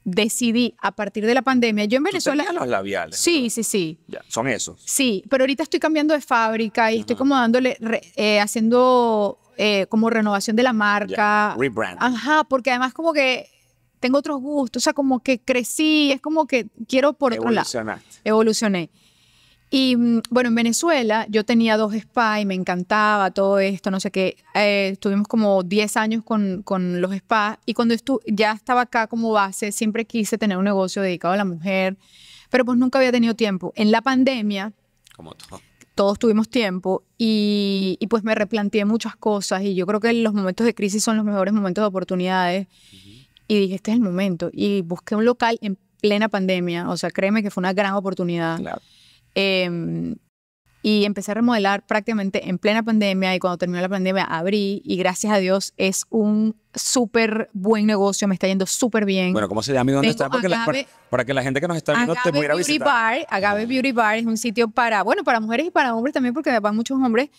decidí a partir de la pandemia. Yo en Venezuela. los labiales. Sí, sí, sí. son esos. Sí, pero ahorita estoy cambiando de fábrica y estoy como dándole, eh, haciendo eh, como renovación de la marca. Rebrand. Ajá, porque además como que tengo otros gustos, o sea, como que crecí, es como que quiero por otro lado. Evolucioné. Y mm, bueno, en Venezuela yo tenía dos spas y me encantaba todo esto, no sé qué. Eh, estuvimos como 10 años con, con los spas y cuando ya estaba acá como base, siempre quise tener un negocio dedicado a la mujer, pero pues nunca había tenido tiempo. En la pandemia, como todos tuvimos tiempo y, pues me replanteé muchas cosas y yo creo que los momentos de crisis son los mejores momentos de oportunidades. Y dije, este es el momento. Y busqué un local en plena pandemia, o sea, créeme que fue una gran oportunidad. Claro Em, y empecé a remodelar prácticamente en plena pandemia y cuando terminó la pandemia abrí y gracias a Dios es un súper buen negocio, me está yendo súper bien. Bueno, ¿cómo se llama y dónde está? para, que la gente que nos está viendo te pudiera Beauty Bar, Agave Beauty Bar es un sitio para, bueno, para mujeres y para hombres también porque van muchos hombres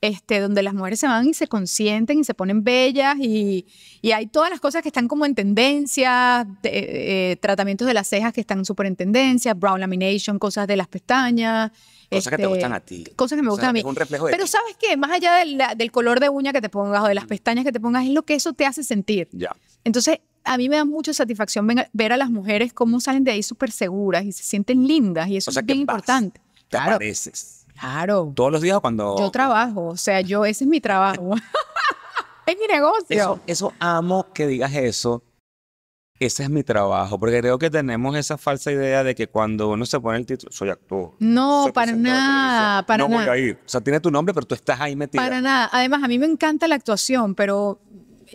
este, donde las mujeres se van y se consienten y se ponen bellas y, hay todas las cosas que están como en tendencia, eh, tratamientos de las cejas que están súper en tendencia, brown lamination, cosas de las pestañas. Cosas que te este, gustan a ti. Cosas que me gustan a mí. Pero ¿sabes qué? Más allá del color de uña que te pongas o de las mm. pestañas que te pongas, es lo que eso te hace sentir. Ya. Entonces, a mí me da mucha satisfacción ver a las mujeres cómo salen de ahí súper seguras y se sienten lindas y eso es bien importante. Te claro. Claro. Todos los días cuando... Yo trabajo, o sea, yo, ese es mi trabajo. es mi negocio. Eso, amo que digas eso. Ese es mi trabajo, porque creo que tenemos esa falsa idea de que cuando uno se pone el título, soy actor. No, para nada, para no nada. Voy a ir. O sea, tiene tu nombre, pero tú estás ahí metido. Para nada. Además, a mí me encanta la actuación, pero,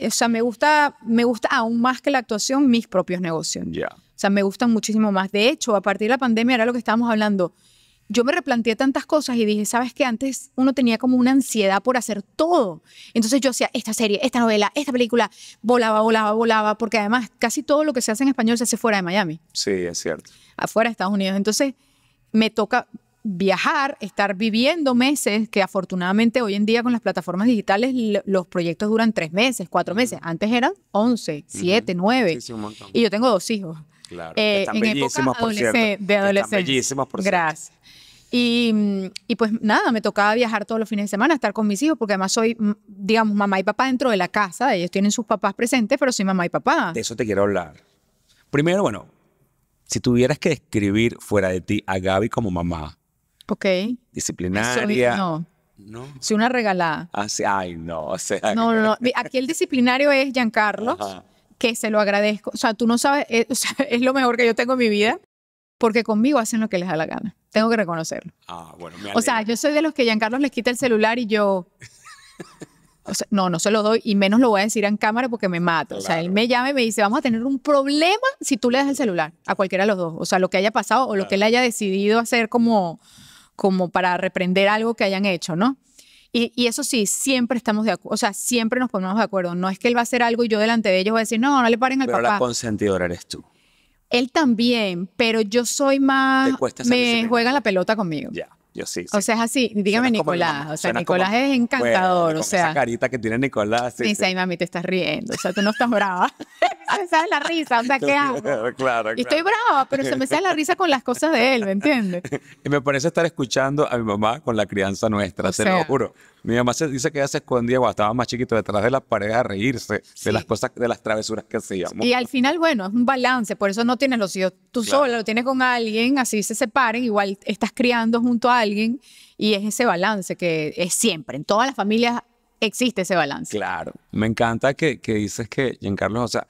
o sea, me gusta, me gusta aún más que la actuación mis propios negocios. Ya. O sea, me gustan muchísimo más. De hecho, a partir de la pandemia era lo que estábamos hablando yo me replanteé tantas cosas y dije, ¿sabes qué? Antes uno tenía como una ansiedad por hacer todo. Entonces yo hacía esta serie, esta novela, esta película, volaba, volaba, volaba, porque además casi todo lo que se hace en español se hace fuera de Miami. Sí, es cierto. Afuera de Estados Unidos. Entonces me toca viajar, estar viviendo meses, que afortunadamente hoy en día con las plataformas digitales los proyectos duran tres meses, cuatro meses. Antes eran once, siete, nueve. Y yo tengo dos hijos. Claro. Eh, están en de adolescencia. bellísimas, por Gracias. Mm, y, pues nada, me tocaba viajar todos los fines de semana, estar con mis hijos, porque además soy, mm, digamos, mamá y papá dentro de la casa. Ellos tienen sus papás presentes, pero soy mamá y papá. De eso te quiero hablar. Primero, bueno, si tuvieras que describir fuera de ti a Gaby como mamá. Ok. Disciplinaria. no. No. Soy una regalada. Ah, ay, no. no, no, no. Aquí el disciplinario es Giancarlo, que se lo agradezco. O sea, tú no sabes, eh, es lo mejor que yo tengo en mi vida porque conmigo hacen lo que les da la gana. Tengo que reconocerlo. Ah, bueno, o sea, yo soy de los que Carlos les quita el celular y yo... no, no se lo doy y menos lo voy a decir en cámara porque me mato. O sea, él me llama y me dice, vamos a tener un problema si tú le das el celular a cualquiera de los dos. O sea, lo que haya pasado o lo que él haya decidido hacer como, como para reprender algo que hayan hecho, ¿no? Y, eso sí, siempre estamos de acuerdo, o sea, siempre nos ponemos de acuerdo. No es que él va a hacer algo y yo delante de ellos voy a decir, no, no le paren al Pero papá. Pero la consentidora eres tú. Él también, pero yo soy más. Me juega la pelota conmigo. Ya. Yo sí, O sea, es así. Dígame Nicolás. O sea, Nicolás es encantador. o sea, esa carita que tiene Nicolás. Sí, dice, sí. mami, te estás riendo. O sea, tú no estás brava. se me sale la risa. O sea, ¿qué hago? Claro, Y estoy brava, pero se me sale la risa con las cosas de él, ¿me entiendes? y me parece estar escuchando a mi mamá con la crianza nuestra, te se lo juro. Mi mamá dice que ya se escondía cuando estaba más chiquito detrás de la pared a reírse de las cosas, de las travesuras que hacíamos. Y al final, bueno, es un balance, por eso no tienes los hijos tú solo sola, lo tienes con alguien, así se separen, igual estás criando junto a alguien y es ese balance que es siempre, en todas las familias existe ese balance. Claro, me encanta que, que dices que Giancarlo, o sea,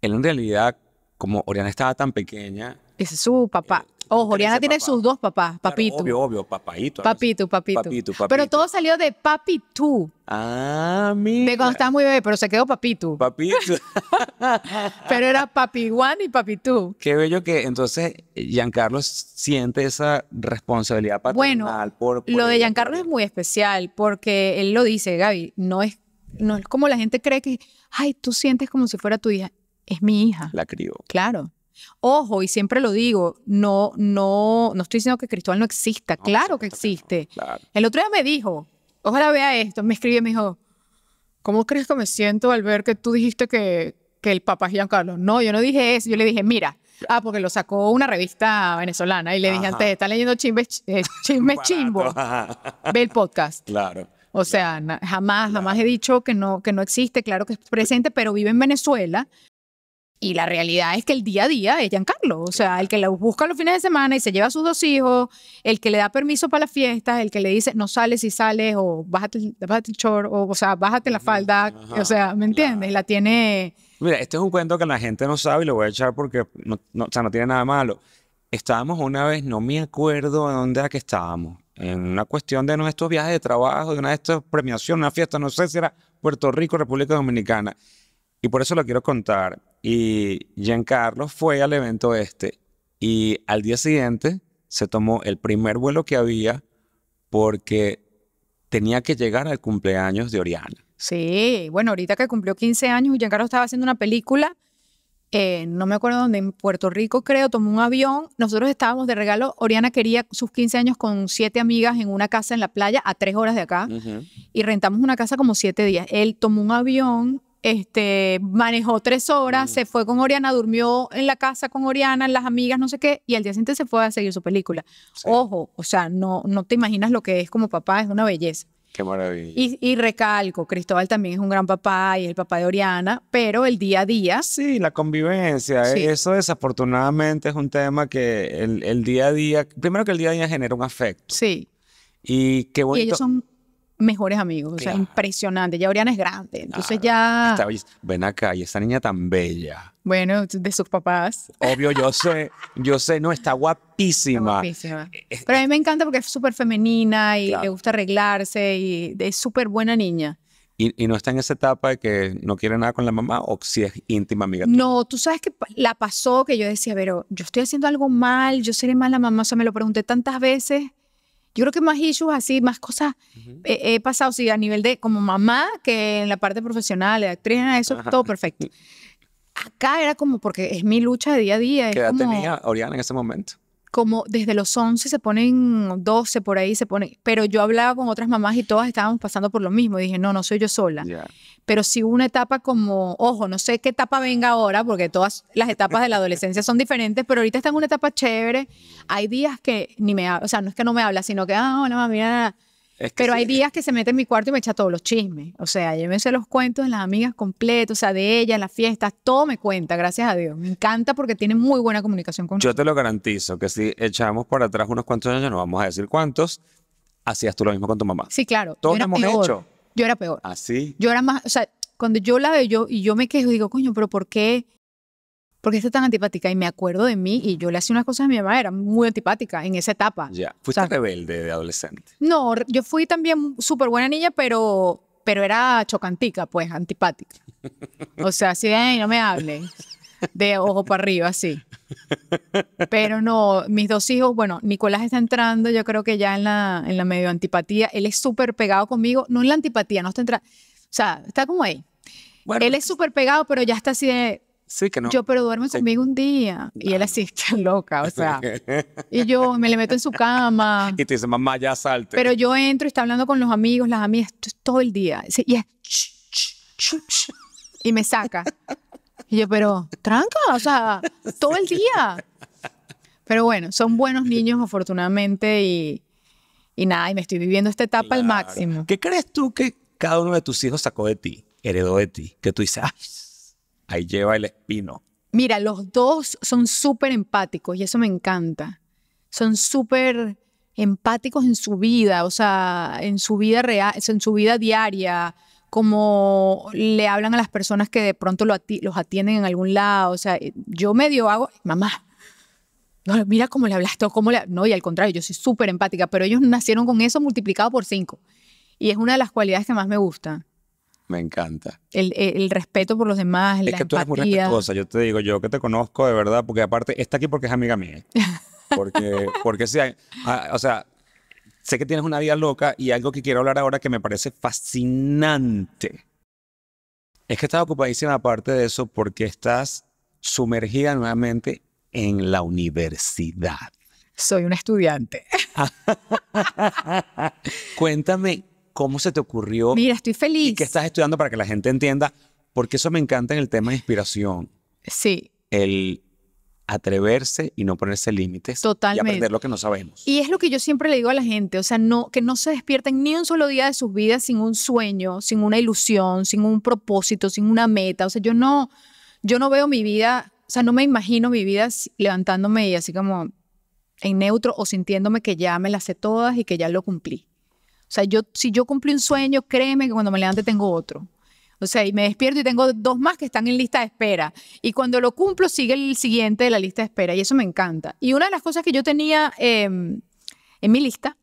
él en realidad, como Oriana estaba tan pequeña... Es su papá. Eh, Ojo, Oriana tiene sus dos papás, papito. obvio, obvio, Papito, papito. papito, papito. Pero todo salió de papitú. Ah, mira. De cuando muy bebé, pero se quedó papito. Papito. pero era papi Juan y papitú. Qué bello que entonces eh, Giancarlo siente esa responsabilidad paternal. Bueno, lo de Giancarlo es muy especial porque él lo dice, Gaby, no es, no es como la gente cree que, ay, tú sientes como si fuera tu hija. Es mi hija. La crió. Claro. Ojo, y siempre lo digo, no, no, no estoy diciendo que Cristóbal no exista, claro que existe. El otro día me dijo, ojalá vea esto, me escribió y me dijo, ¿cómo crees que me siento al ver que tú dijiste que, que el papá es Giancarlo? No, yo no dije eso, yo le dije, mira, Ah, porque lo sacó una revista venezolana y le dije antes, está leyendo eh, chismes, chimbo. Ve el podcast. Claro. O sea, jamás, jamás he dicho que no, que no existe, claro que es presente, pero vive en Venezuela, y la realidad es que el día a día es Giancarlo. O sea, el que la busca los fines de semana y se lleva a sus dos hijos, el que le da permiso para las fiestas, el que le dice no sales si sales, o bájate, el short, o, sea, bájate la falda. o sea, ¿me entiendes? La, la tiene. Mira, este es un cuento que la gente no sabe y lo voy a echar porque no, o sea, no tiene nada malo. Estábamos una vez, no me acuerdo dónde era que estábamos, en una cuestión de nuestros viajes de trabajo, de una de estas premiaciones, una fiesta, no sé si era Puerto Rico, República Dominicana. Y por eso lo quiero contar. Y Carlos fue al evento este y al día siguiente se tomó el primer vuelo que había porque tenía que llegar al cumpleaños de Oriana. Sí, bueno, ahorita que cumplió 15 años, Carlos estaba haciendo una película, eh, no me acuerdo dónde, en Puerto Rico creo, tomó un avión, nosotros estábamos de regalo, Oriana quería sus 15 años con siete amigas en una casa en la playa a tres horas de acá y rentamos una casa como siete días. Él tomó un avión este, manejó tres horas, mm. se fue con Oriana, durmió en la casa con Oriana, las amigas, no sé qué, y al día siguiente se fue a seguir su película. Ojo, o sea, no, no te imaginas lo que es como papá, es una belleza. Qué maravilla. Y, recalco, Cristóbal también es un gran papá y es el papá de Oriana, pero el día a día. Sí, la convivencia. Eh, eso desafortunadamente es un tema que el, día a día, primero que el día a día genera un afecto. Sí. Y qué bonito mejores amigos. O sea, impresionante. Ya Oriana es grande. Entonces ya. ven acá, y esta niña tan bella. Bueno, de sus papás. Obvio, yo sé, yo sé, no, está guapísima. guapísima. Eh, eh, pero a mí me encanta porque es súper femenina y le gusta arreglarse y es súper buena niña. Y, y, no está en esa etapa de que no quiere nada con la mamá o si es íntima amiga. No, tú sabes que la pasó que yo decía, pero yo estoy haciendo algo mal, yo seré mala mamá, o sea, me lo pregunté tantas veces yo creo que más issues así, más cosas eh, he, pasado, sí, a nivel de como mamá, que en la parte profesional, de actriz, eso, todo perfecto. Acá era como porque es mi lucha de día a día. ¿Qué edad tenía Oriana en ese momento? como desde los 11 se ponen 12 por ahí, se ponen, pero yo hablaba con otras mamás y todas estábamos pasando por lo mismo. dije, no, no soy yo sola. Pero si una etapa como, ojo, no sé qué etapa venga ahora, porque todas las etapas de la adolescencia son diferentes, pero ahorita está en una etapa chévere. Hay días que ni me o sea, no es que no me habla, sino que, ah, hola, mamá, mira, pero hay días que se mete en mi cuarto y me echa todos los chismes. O sea, llévese los cuentos de las amigas completos, o sea, de ella, las fiestas, todo me cuenta, gracias a Dios. Me encanta porque tiene muy buena comunicación con Yo te lo garantizo que si echamos por atrás unos cuantos años, no vamos a decir cuántos, hacías tú lo mismo con tu mamá. Sí, claro. Todos lo hemos Yo era peor. Así. Ah, yo era más, o sea, cuando yo la veo y yo me quejo, digo, coño, pero ¿por qué? porque está tan antipática? Y me acuerdo de mí y yo le hacía unas cosas a mi mamá, era muy antipática en esa etapa. Ya, ¿fuiste rebelde de adolescente? No, yo fui también súper buena niña, pero, pero era chocantica, pues, antipática. O sea, así de, no me hablen. de ojo para arriba, así. Pero no, mis dos hijos, bueno, Nicolás está entrando, yo creo que ya en la, en la medio antipatía, él es súper pegado conmigo, no en la antipatía, no está entrando, o sea, está como ahí. Bueno, él es súper pegado, pero ya está así de, yo, pero duerme conmigo un día. Y él ah, así está loca, o sea. y yo me le meto en su cama. Y te dice, mamá, ya salte. Pero yo entro y está hablando con los amigos, las amigas, todo el día. Y es, y me saca. Y yo, pero, tranca, o sea, todo el día. Pero bueno, son buenos niños, afortunadamente, y, y nada, y me estoy viviendo esta etapa al máximo. ¿Qué crees tú que cada uno de tus hijos sacó de ti, heredó de ti? Que tú dices, ahí lleva el espino. Mira, los dos son súper empáticos y eso me encanta. Son súper empáticos en su vida, o sea, en su vida real, en su vida diaria, como le hablan a las personas que de pronto lo los atienden en algún lado. O sea, eh, yo medio hago, mamá, no, mira cómo le hablaste, cómo le... No, y al contrario, yo soy súper empática, pero ellos nacieron con eso multiplicado por cinco. Y es una de las cualidades que más me gusta. Me encanta. Eh, el, respeto por los demás, es que tú eres muy respetuosa, yo te digo, yo que te conozco de verdad, porque aparte está aquí porque es amiga mía. Porque, porque sí, ah, o sea, sé que tienes una vida loca y algo que quiero hablar ahora que me parece fascinante. Es que estás ocupadísima aparte de eso porque estás sumergida nuevamente en la universidad. Soy una estudiante. Cuéntame cómo se te ocurrió. Mira, estoy feliz. Y qué estás estudiando para que la gente entienda, porque eso me encanta en el tema de inspiración. Sí. El atreverse y no ponerse límites Totalmente. y aprender lo que no sabemos. Y es lo que yo siempre le digo a la gente, o sea, no que no se despierten ni un solo día de sus vidas sin un sueño, sin una ilusión, sin un propósito, sin una meta, o sea, yo no yo no veo mi vida, o sea, no me imagino mi vida levantándome y así como en neutro o sintiéndome que ya me las sé todas y que ya lo cumplí. O sea, yo, si yo cumplí un sueño, créeme que cuando me levante tengo otro. O sea, y me despierto y tengo dos más que están en lista de espera. Y cuando lo cumplo, sigue el siguiente de la lista de espera. Y eso me encanta. Y una de las cosas que yo tenía em, en mi lista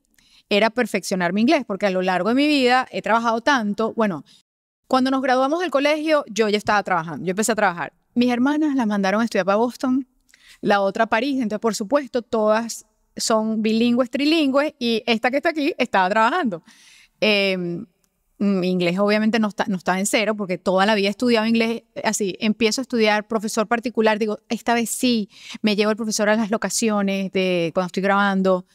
era perfeccionar mi inglés, porque a lo largo de mi vida he trabajado tanto. Bueno, cuando nos graduamos del colegio, yo ya estaba trabajando. Yo empecé a trabajar. Mis hermanas las mandaron a estudiar para Boston, la otra a París. Entonces, por supuesto, todas son bilingües, trilingües y esta que está aquí estaba trabajando. mi em, mm, inglés obviamente no está, en cero porque toda la vida he estudiado inglés eh, así. Empiezo a estudiar profesor particular, digo, esta vez sí, me llevo el profesor a las locaciones de cuando estoy grabando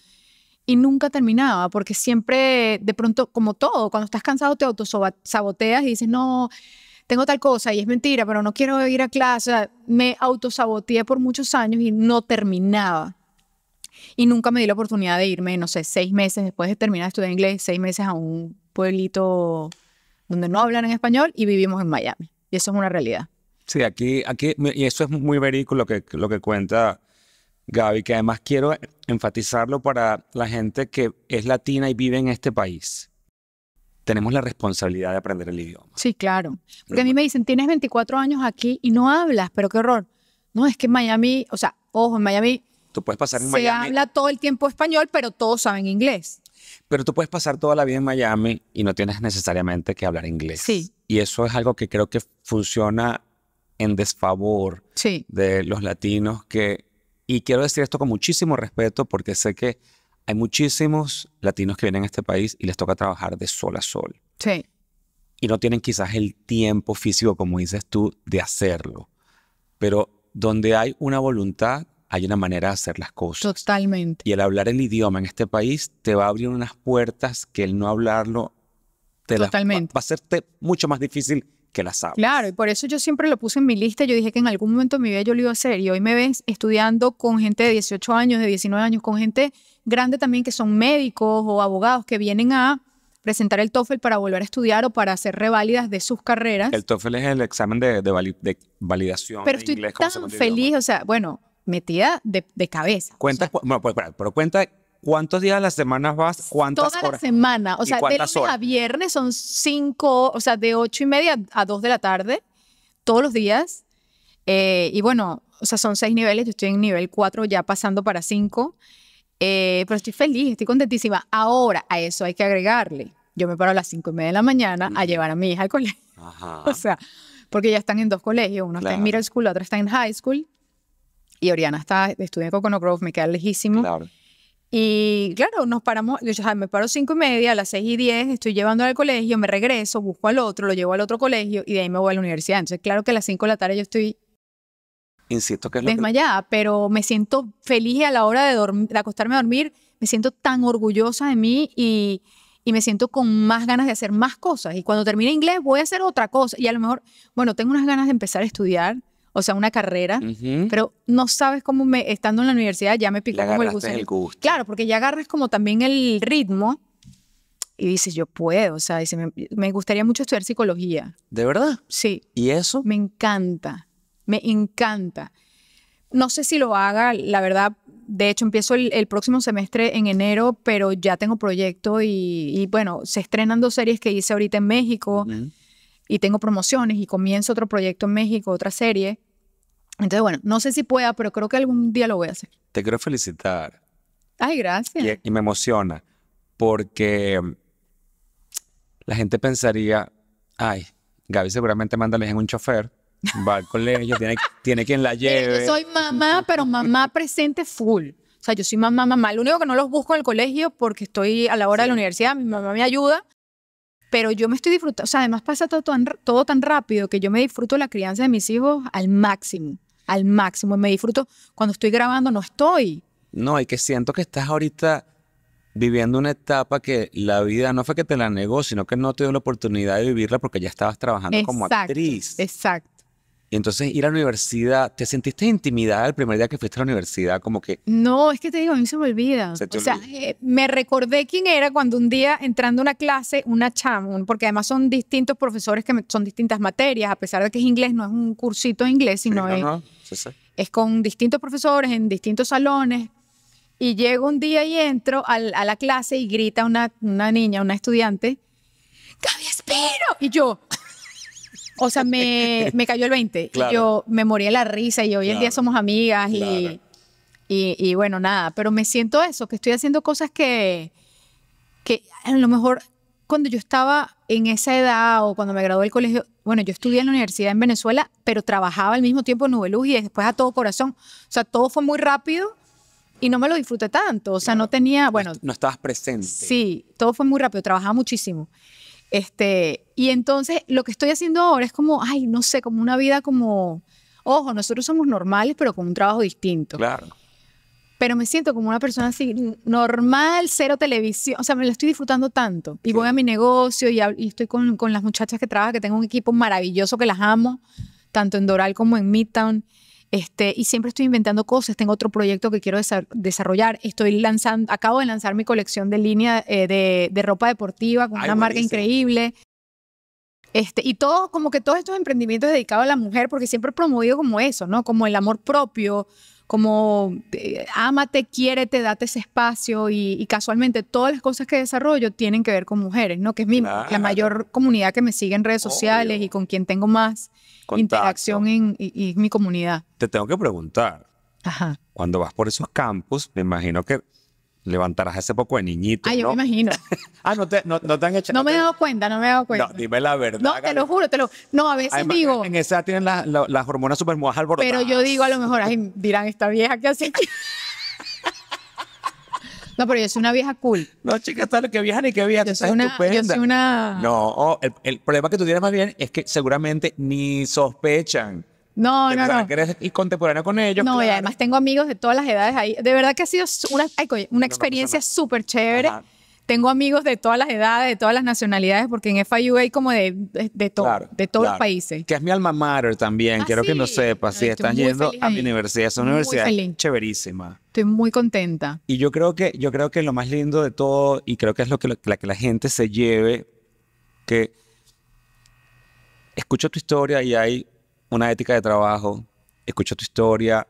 y nunca terminaba, porque siempre, de pronto, como todo, cuando estás cansado te autosaboteas y dices, no, tengo tal cosa y es mentira, pero no quiero ir a clase. me autosaboteé por muchos años y no terminaba. Y nunca me di la oportunidad de irme, no sé, seis meses después de terminar de estudiar inglés, seis meses a un pueblito donde no hablan en español y vivimos en Miami. Y eso es una realidad. Sí, aquí, aquí, y eso es muy verídico lo que, lo que cuenta Gaby, que además quiero enfatizarlo para la gente que es latina y vive en este país. Tenemos la responsabilidad de aprender el idioma. Sí, claro. Porque a mí me dicen, tienes 24 años aquí y no hablas, pero qué horror. No, es que en Miami, o sea, ojo, en Miami Tú puedes pasar en Se Miami. Se habla todo el tiempo español, pero todos saben inglés. Pero tú puedes pasar toda la vida en Miami y no tienes necesariamente que hablar inglés. Sí. Y eso es algo que creo que funciona en desfavor de los latinos que y quiero decir esto con muchísimo respeto porque sé que hay muchísimos latinos que vienen a este país y les toca trabajar de sol a sol. Sí. Y no tienen quizás el tiempo físico, como dices tú, de hacerlo. Pero donde hay una voluntad, hay una manera de hacer las cosas. Totalmente. Y el hablar el idioma en este país te va a abrir unas puertas que el no hablarlo te va, a hacerte mucho más difícil que las sabes. Claro, y por eso yo siempre lo puse en mi lista. Yo dije que en algún momento de mi vida yo lo iba a hacer y hoy me ves estudiando con gente de 18 años, de 19 años, con gente grande también que son médicos o abogados que vienen a presentar el TOEFL para volver a estudiar o para hacer reválidas de sus carreras. El TOEFL es el examen de, de, validación. Pero estoy tan feliz, o sea, bueno, metida de, cabeza. Cuenta, bueno, pues, pero cuenta cuántos días a la semana vas, cuántas toda horas. Toda la semana, o sea, de lunes a viernes son cinco, o sea, de ocho y media a dos de la tarde, todos los días. Eh, y bueno, o sea, son seis niveles, yo estoy en nivel cuatro, ya pasando para cinco. Eh, pero estoy feliz, estoy contentísima. Ahora, a eso hay que agregarle. Yo me paro a las cinco y media de la mañana a llevar a mi hija al colegio. O sea, porque ya están en dos colegios, uno está en middle school, otro está en high school y Oriana está, estudiando en Coconut Grove, me queda lejísimo. Claro. Y claro, nos paramos, yo me paro cinco y media, a las seis y diez, estoy llevando al colegio, me regreso, busco al otro, lo llevo al otro colegio y de ahí me voy a la universidad. Entonces, claro que a las cinco de la tarde yo estoy Insisto que es lo desmayada, pero me siento feliz y a la hora de, de acostarme a dormir, me siento tan orgullosa de mí y, y me siento con más ganas de hacer más cosas. Y cuando termine inglés voy a hacer otra cosa. Y a lo mejor, bueno, tengo unas ganas de empezar a estudiar o sea, una carrera, pero no sabes cómo me, estando en la universidad ya me picó como el gusto. el gusto. Claro, porque ya agarras como también el ritmo y dices, yo puedo, o sea, me, gustaría mucho estudiar psicología. ¿De verdad? Sí. ¿Y eso? Me encanta, me encanta. No sé si lo haga, la verdad, de hecho empiezo el, próximo semestre en enero, pero ya tengo proyecto y, bueno, se estrenan dos series que hice ahorita en México. Y tengo promociones y comienzo otro proyecto en México, otra serie. Entonces, bueno, no sé si pueda, pero creo que algún día lo voy a hacer. Te quiero felicitar. Ay, gracias. Y, me emociona porque mm, la gente pensaría, ay, Gaby seguramente manda en un chofer, va al colegio, tiene, tiene quien la lleve. Yo soy mamá, pero mamá presente full. O sea, yo soy mamá, mamá. Lo único que no los busco en el colegio porque estoy a la hora de la universidad, mi mamá me ayuda, pero yo me estoy disfrutando. O sea, además pasa todo tan, todo tan rápido que yo me disfruto la crianza de mis hijos al máximo al máximo. Me disfruto cuando estoy grabando, no estoy. No, y que siento que estás ahorita viviendo una etapa que la vida no fue que te la negó, sino que no te dio la oportunidad de vivirla porque ya estabas trabajando como actriz. Exacto. Y entonces ir a la universidad, ¿te sentiste intimidada el primer día que fuiste a la universidad? Como que... No, es que te digo, a mí se me olvida. o sea, eh, me recordé quién era cuando un día entrando a una clase, una cham, porque además son distintos profesores que son distintas materias, a pesar de que es inglés, no es un cursito de inglés, sino es... Es con distintos profesores en distintos salones. Y llego un día y entro a, la clase y grita una, niña, una estudiante, ¡Gaby Espero! Y yo, o sea, me, cayó el 20. Y yo me moría la risa y hoy en día somos amigas y, bueno, nada. Pero me siento eso, que estoy haciendo cosas que, que a lo mejor cuando yo estaba en esa edad o cuando me gradué del colegio, bueno, yo estudié en la universidad en Venezuela, pero trabajaba al mismo tiempo en Nubeluz y después a todo corazón. O sea, todo fue muy rápido y no me lo disfruté tanto. O sea, no tenía, bueno. No, no estabas presente. Sí, todo fue muy rápido, trabajaba muchísimo. Este, y entonces lo que estoy haciendo ahora es como, ay, no sé, como una vida como, ojo, nosotros somos normales, pero con un trabajo distinto. Claro pero me siento como una persona así normal, cero televisión, o sea, me lo estoy disfrutando tanto. Y voy a mi negocio y, estoy con, las muchachas que trabajan, que tengo un equipo maravilloso que las amo, tanto en Doral como en Midtown. Este, y siempre estoy inventando cosas, tengo otro proyecto que quiero desarrollar, estoy lanzando, acabo de lanzar mi colección de línea eh, de, ropa deportiva con una marca increíble. Este, y todo, como que todos estos emprendimientos dedicados a la mujer, porque siempre he promovido como eso, ¿no? Como el amor propio, como amate, eh, ámate, quiérete, date ese espacio y, casualmente todas las cosas que desarrollo tienen que ver con mujeres, ¿no? Que es mi, la mayor comunidad que me sigue en redes sociales y con quien tengo más interacción en y, mi comunidad. Te tengo que preguntar. Cuando vas por esos campos, me imagino que levantarás ese poco de niñito. Ah, yo me imagino. ah, no te, no, te han hecho. No, me he dado cuenta, no me he dado cuenta. No, dime la verdad. No, te lo juro, te lo. No, a veces digo. En esa tienen las hormonas supermojas borde. Pero yo digo, a lo mejor, dirán, esta vieja que hace. No, pero yo soy una vieja cool. No, chica, lo que vieja ni qué vieja. Yo soy, una, soy una. No, el, el, problema que tú tienes más bien es que seguramente ni sospechan no, no, no. Que eres y contemporáneo con ellos. No, y además tengo amigos de todas las edades ahí. De verdad que ha sido una, una experiencia súper chévere. Tengo amigos de todas las edades, de todas las nacionalidades, porque en FIU hay como de, todos los países. Que es mi alma mater también, ah, quiero que no sepas. Si están yendo a mi universidad, es una estoy universidad chéverísima. Estoy muy contenta. Y yo creo, que, yo creo que lo más lindo de todo, y creo que es lo que, la, que la gente se lleve, que escucho tu historia y hay una ética de trabajo, escucho tu historia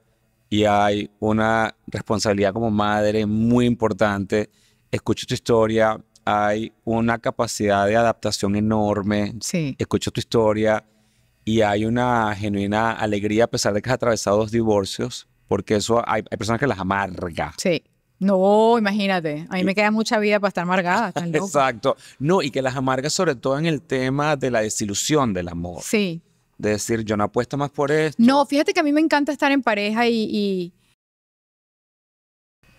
y hay una responsabilidad como madre muy importante. Escucho tu historia, hay una capacidad de adaptación enorme. Sí. Escucho tu historia y hay una genuina alegría a pesar de que has atravesado dos divorcios, porque eso hay, personas que las amarga. Sí. No, imagínate, a mí me queda mucha vida para estar amargada. Exacto. No, y que las amarga sobre todo en el tema de la desilusión del amor. Sí. De decir, yo no apuesto más por esto. No, fíjate que a mí me encanta estar en pareja y...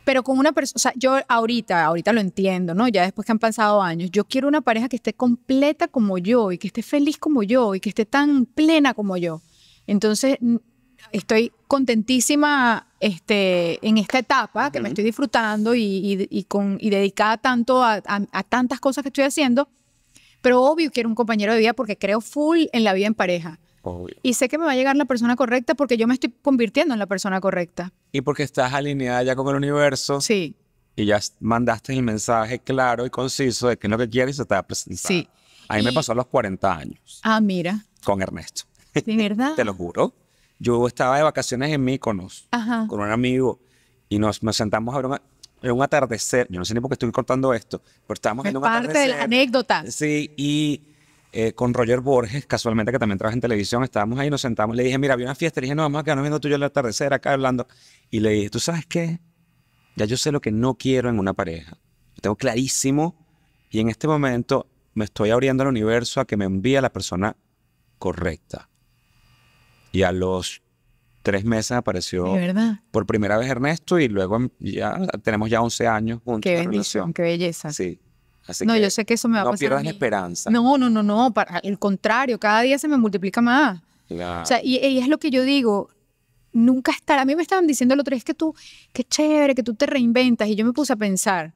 Pero con una persona, o sea, yo ahorita, ahorita lo entiendo, ¿no? Ya después que han pasado años, yo quiero una pareja que esté completa como yo y que esté feliz como yo y que esté tan plena como yo. Entonces, estoy contentísima este, en esta etapa que me estoy disfrutando y, con, y dedicada tanto a, a, tantas cosas que estoy haciendo, pero obvio quiero un compañero de vida porque creo full en la vida en pareja. Y sé que me va a llegar la persona correcta porque yo me estoy convirtiendo en la persona correcta. Y porque estás alineada ya con el universo. Sí. Y ya mandaste el mensaje claro y conciso de que lo que quieres y se te va a presentar. Sí. A mí me pasó a los 40 años. Ah, mira. Con Ernesto. ¿De verdad? te lo juro. Yo estaba de vacaciones en Míconos con un amigo y nos, nos sentamos a ver un atardecer, yo no sé ni por qué estoy cortando esto, pero estábamos en un atardecer atardecer. parte de la anécdota. Sí, y eh, con Roger Borges, casualmente que también trabaja en televisión, estábamos ahí, nos sentamos, le dije, mira, había una fiesta, le dije, no, vamos a quedarnos viendo tú y yo el atardecer acá hablando. Y le dije, ¿tú sabes qué? Ya yo sé lo que no quiero en una pareja. Lo tengo clarísimo y en este momento me estoy abriendo al universo a que me envíe la persona correcta. Y a los tres meses apareció por primera vez Ernesto y luego ya tenemos ya 11 años juntos. Qué bendición, qué belleza. Sí no, yo sé que eso me va no a pasar. No pierdas esperanza. No, no, no, no. Para, el contrario, cada día se me multiplica más. Claro. O sea, y, es lo que yo digo. Nunca estar. A mí me estaban diciendo el otro es que tú, qué chévere, que tú te reinventas. Y yo me puse a pensar.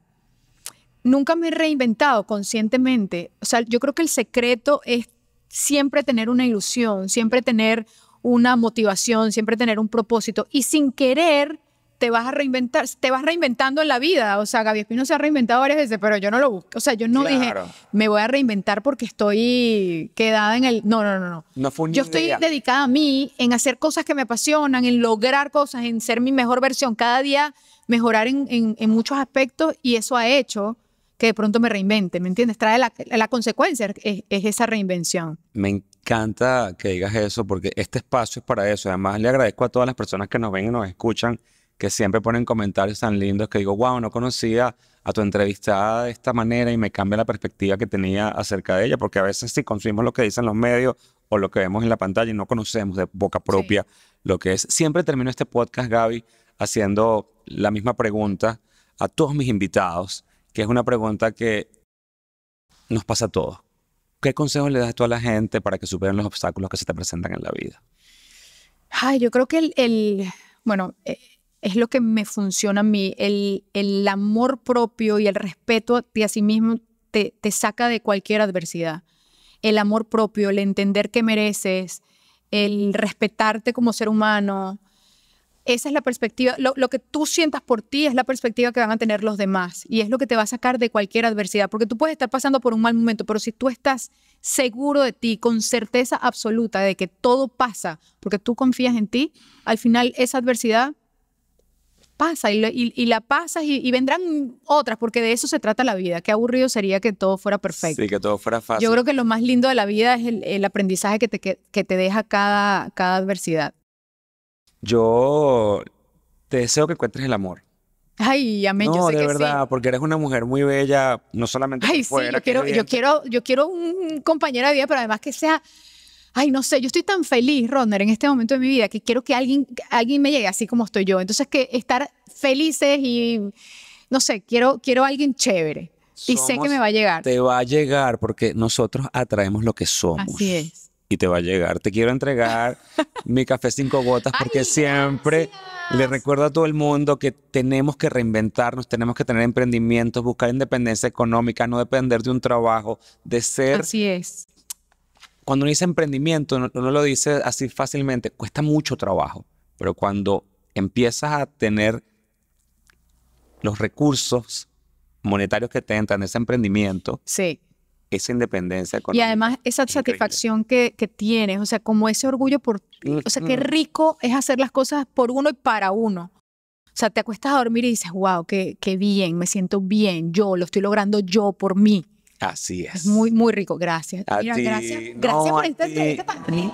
Nunca me he reinventado conscientemente. O sea, yo creo que el secreto es siempre tener una ilusión, siempre tener una motivación, siempre tener un propósito. Y sin querer, te vas a reinventar, te vas reinventando en la vida. O sea, Gaby Espino se ha reinventado varias veces, pero yo no lo busco. O sea, yo no dije, me voy a reinventar porque estoy quedada en el. No, no, no, no. no yo estoy dedicada a mí, en hacer cosas que me apasionan, en lograr cosas, en ser mi mejor versión. Cada día mejorar en, muchos aspectos y eso ha hecho que de pronto me reinvente, ¿me entiendes? Trae la, consecuencia, es, esa reinvención. Me encanta que digas eso porque este espacio es para eso. Además, le agradezco a todas las personas que nos ven y nos escuchan que siempre ponen comentarios tan lindos que digo, wow, no conocía a tu entrevistada de esta manera y me cambia la perspectiva que tenía acerca de ella, porque a veces si consumimos lo que dicen los medios o lo que vemos en la pantalla y no conocemos de boca propia lo que es. Siempre termino este podcast, Gaby, haciendo la misma pregunta a todos mis invitados, que es una pregunta que nos pasa a todos. ¿Qué consejos le das a a la gente para que superen los obstáculos que se te presentan en la vida? Ay, yo creo que el, el bueno, eh, es lo que me funciona a mí. El, el amor propio y el respeto a, a sí mismo te, saca de cualquier adversidad. El amor propio, el entender que mereces, el respetarte como ser humano. Esa es la perspectiva, lo, lo, que tú sientas por ti es la perspectiva que van a tener los demás y es lo que te va a sacar de cualquier adversidad, porque tú puedes estar pasando por un mal momento, pero si tú estás seguro de ti, con certeza absoluta de que todo pasa, porque tú confías en ti, al final esa adversidad pasa y, la pasas y, vendrán otras, porque de eso se trata la vida. Qué aburrido sería que todo fuera perfecto. Sí, que todo fuera fácil. Yo creo que lo más lindo de la vida es el, aprendizaje que te, que, te deja cada, cada adversidad. Yo te deseo que encuentres el amor. Ay, amén, no, yo de verdad, porque eres una mujer muy bella, no solamente Ay, sí, yo quiero, yo quiero, yo quiero un compañero de vida, pero además que sea ay, no sé, yo estoy tan feliz, Ronner, en este momento de mi vida, que quiero que alguien, alguien me llegue así como estoy yo. Entonces, que estar felices y, no sé, quiero, quiero alguien chévere. Y sé que me va a llegar. Te va a llegar porque nosotros atraemos lo que somos. Así es. Y te va a llegar. Te quiero entregar mi café cinco gotas porque siempre le recuerdo a todo el mundo que tenemos que reinventarnos, tenemos que tener emprendimientos, buscar independencia económica, no depender de un trabajo, de ser Así es cuando uno dice emprendimiento, no, lo dice así fácilmente, cuesta mucho trabajo, pero cuando empiezas a tener los recursos monetarios que te entran en ese emprendimiento, sí. esa independencia económica. Y además esa satisfacción que, tienes, o sea, como ese orgullo por o sea, qué mm, mm. rico es hacer las cosas por uno y para uno. O sea, te acuestas a dormir y dices, wow, qué bien, me siento bien, yo lo estoy logrando yo por mí. Así es. muy, muy rico. Gracias. A gracias. por esta entrevista tan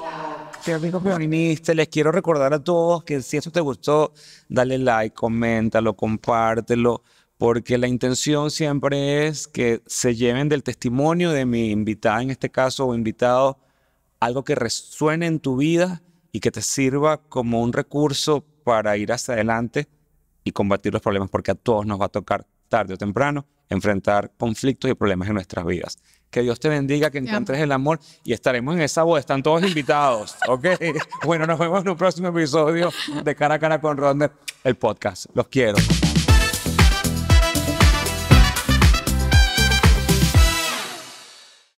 Qué que Les quiero recordar a todos que si esto te gustó, dale like, coméntalo, compártelo, porque la intención siempre es que se lleven del testimonio de mi invitada, en este caso, o invitado, algo que resuene en tu vida y que te sirva como un recurso para ir hacia adelante y combatir los problemas, porque a todos nos va a tocar tarde o temprano, enfrentar conflictos y problemas en nuestras vidas. Que Dios te bendiga, que encuentres el amor y estaremos en esa boda. Están todos invitados, ¿ok? bueno, nos vemos en un próximo episodio de Cara a Cara con ronder el podcast. Los quiero.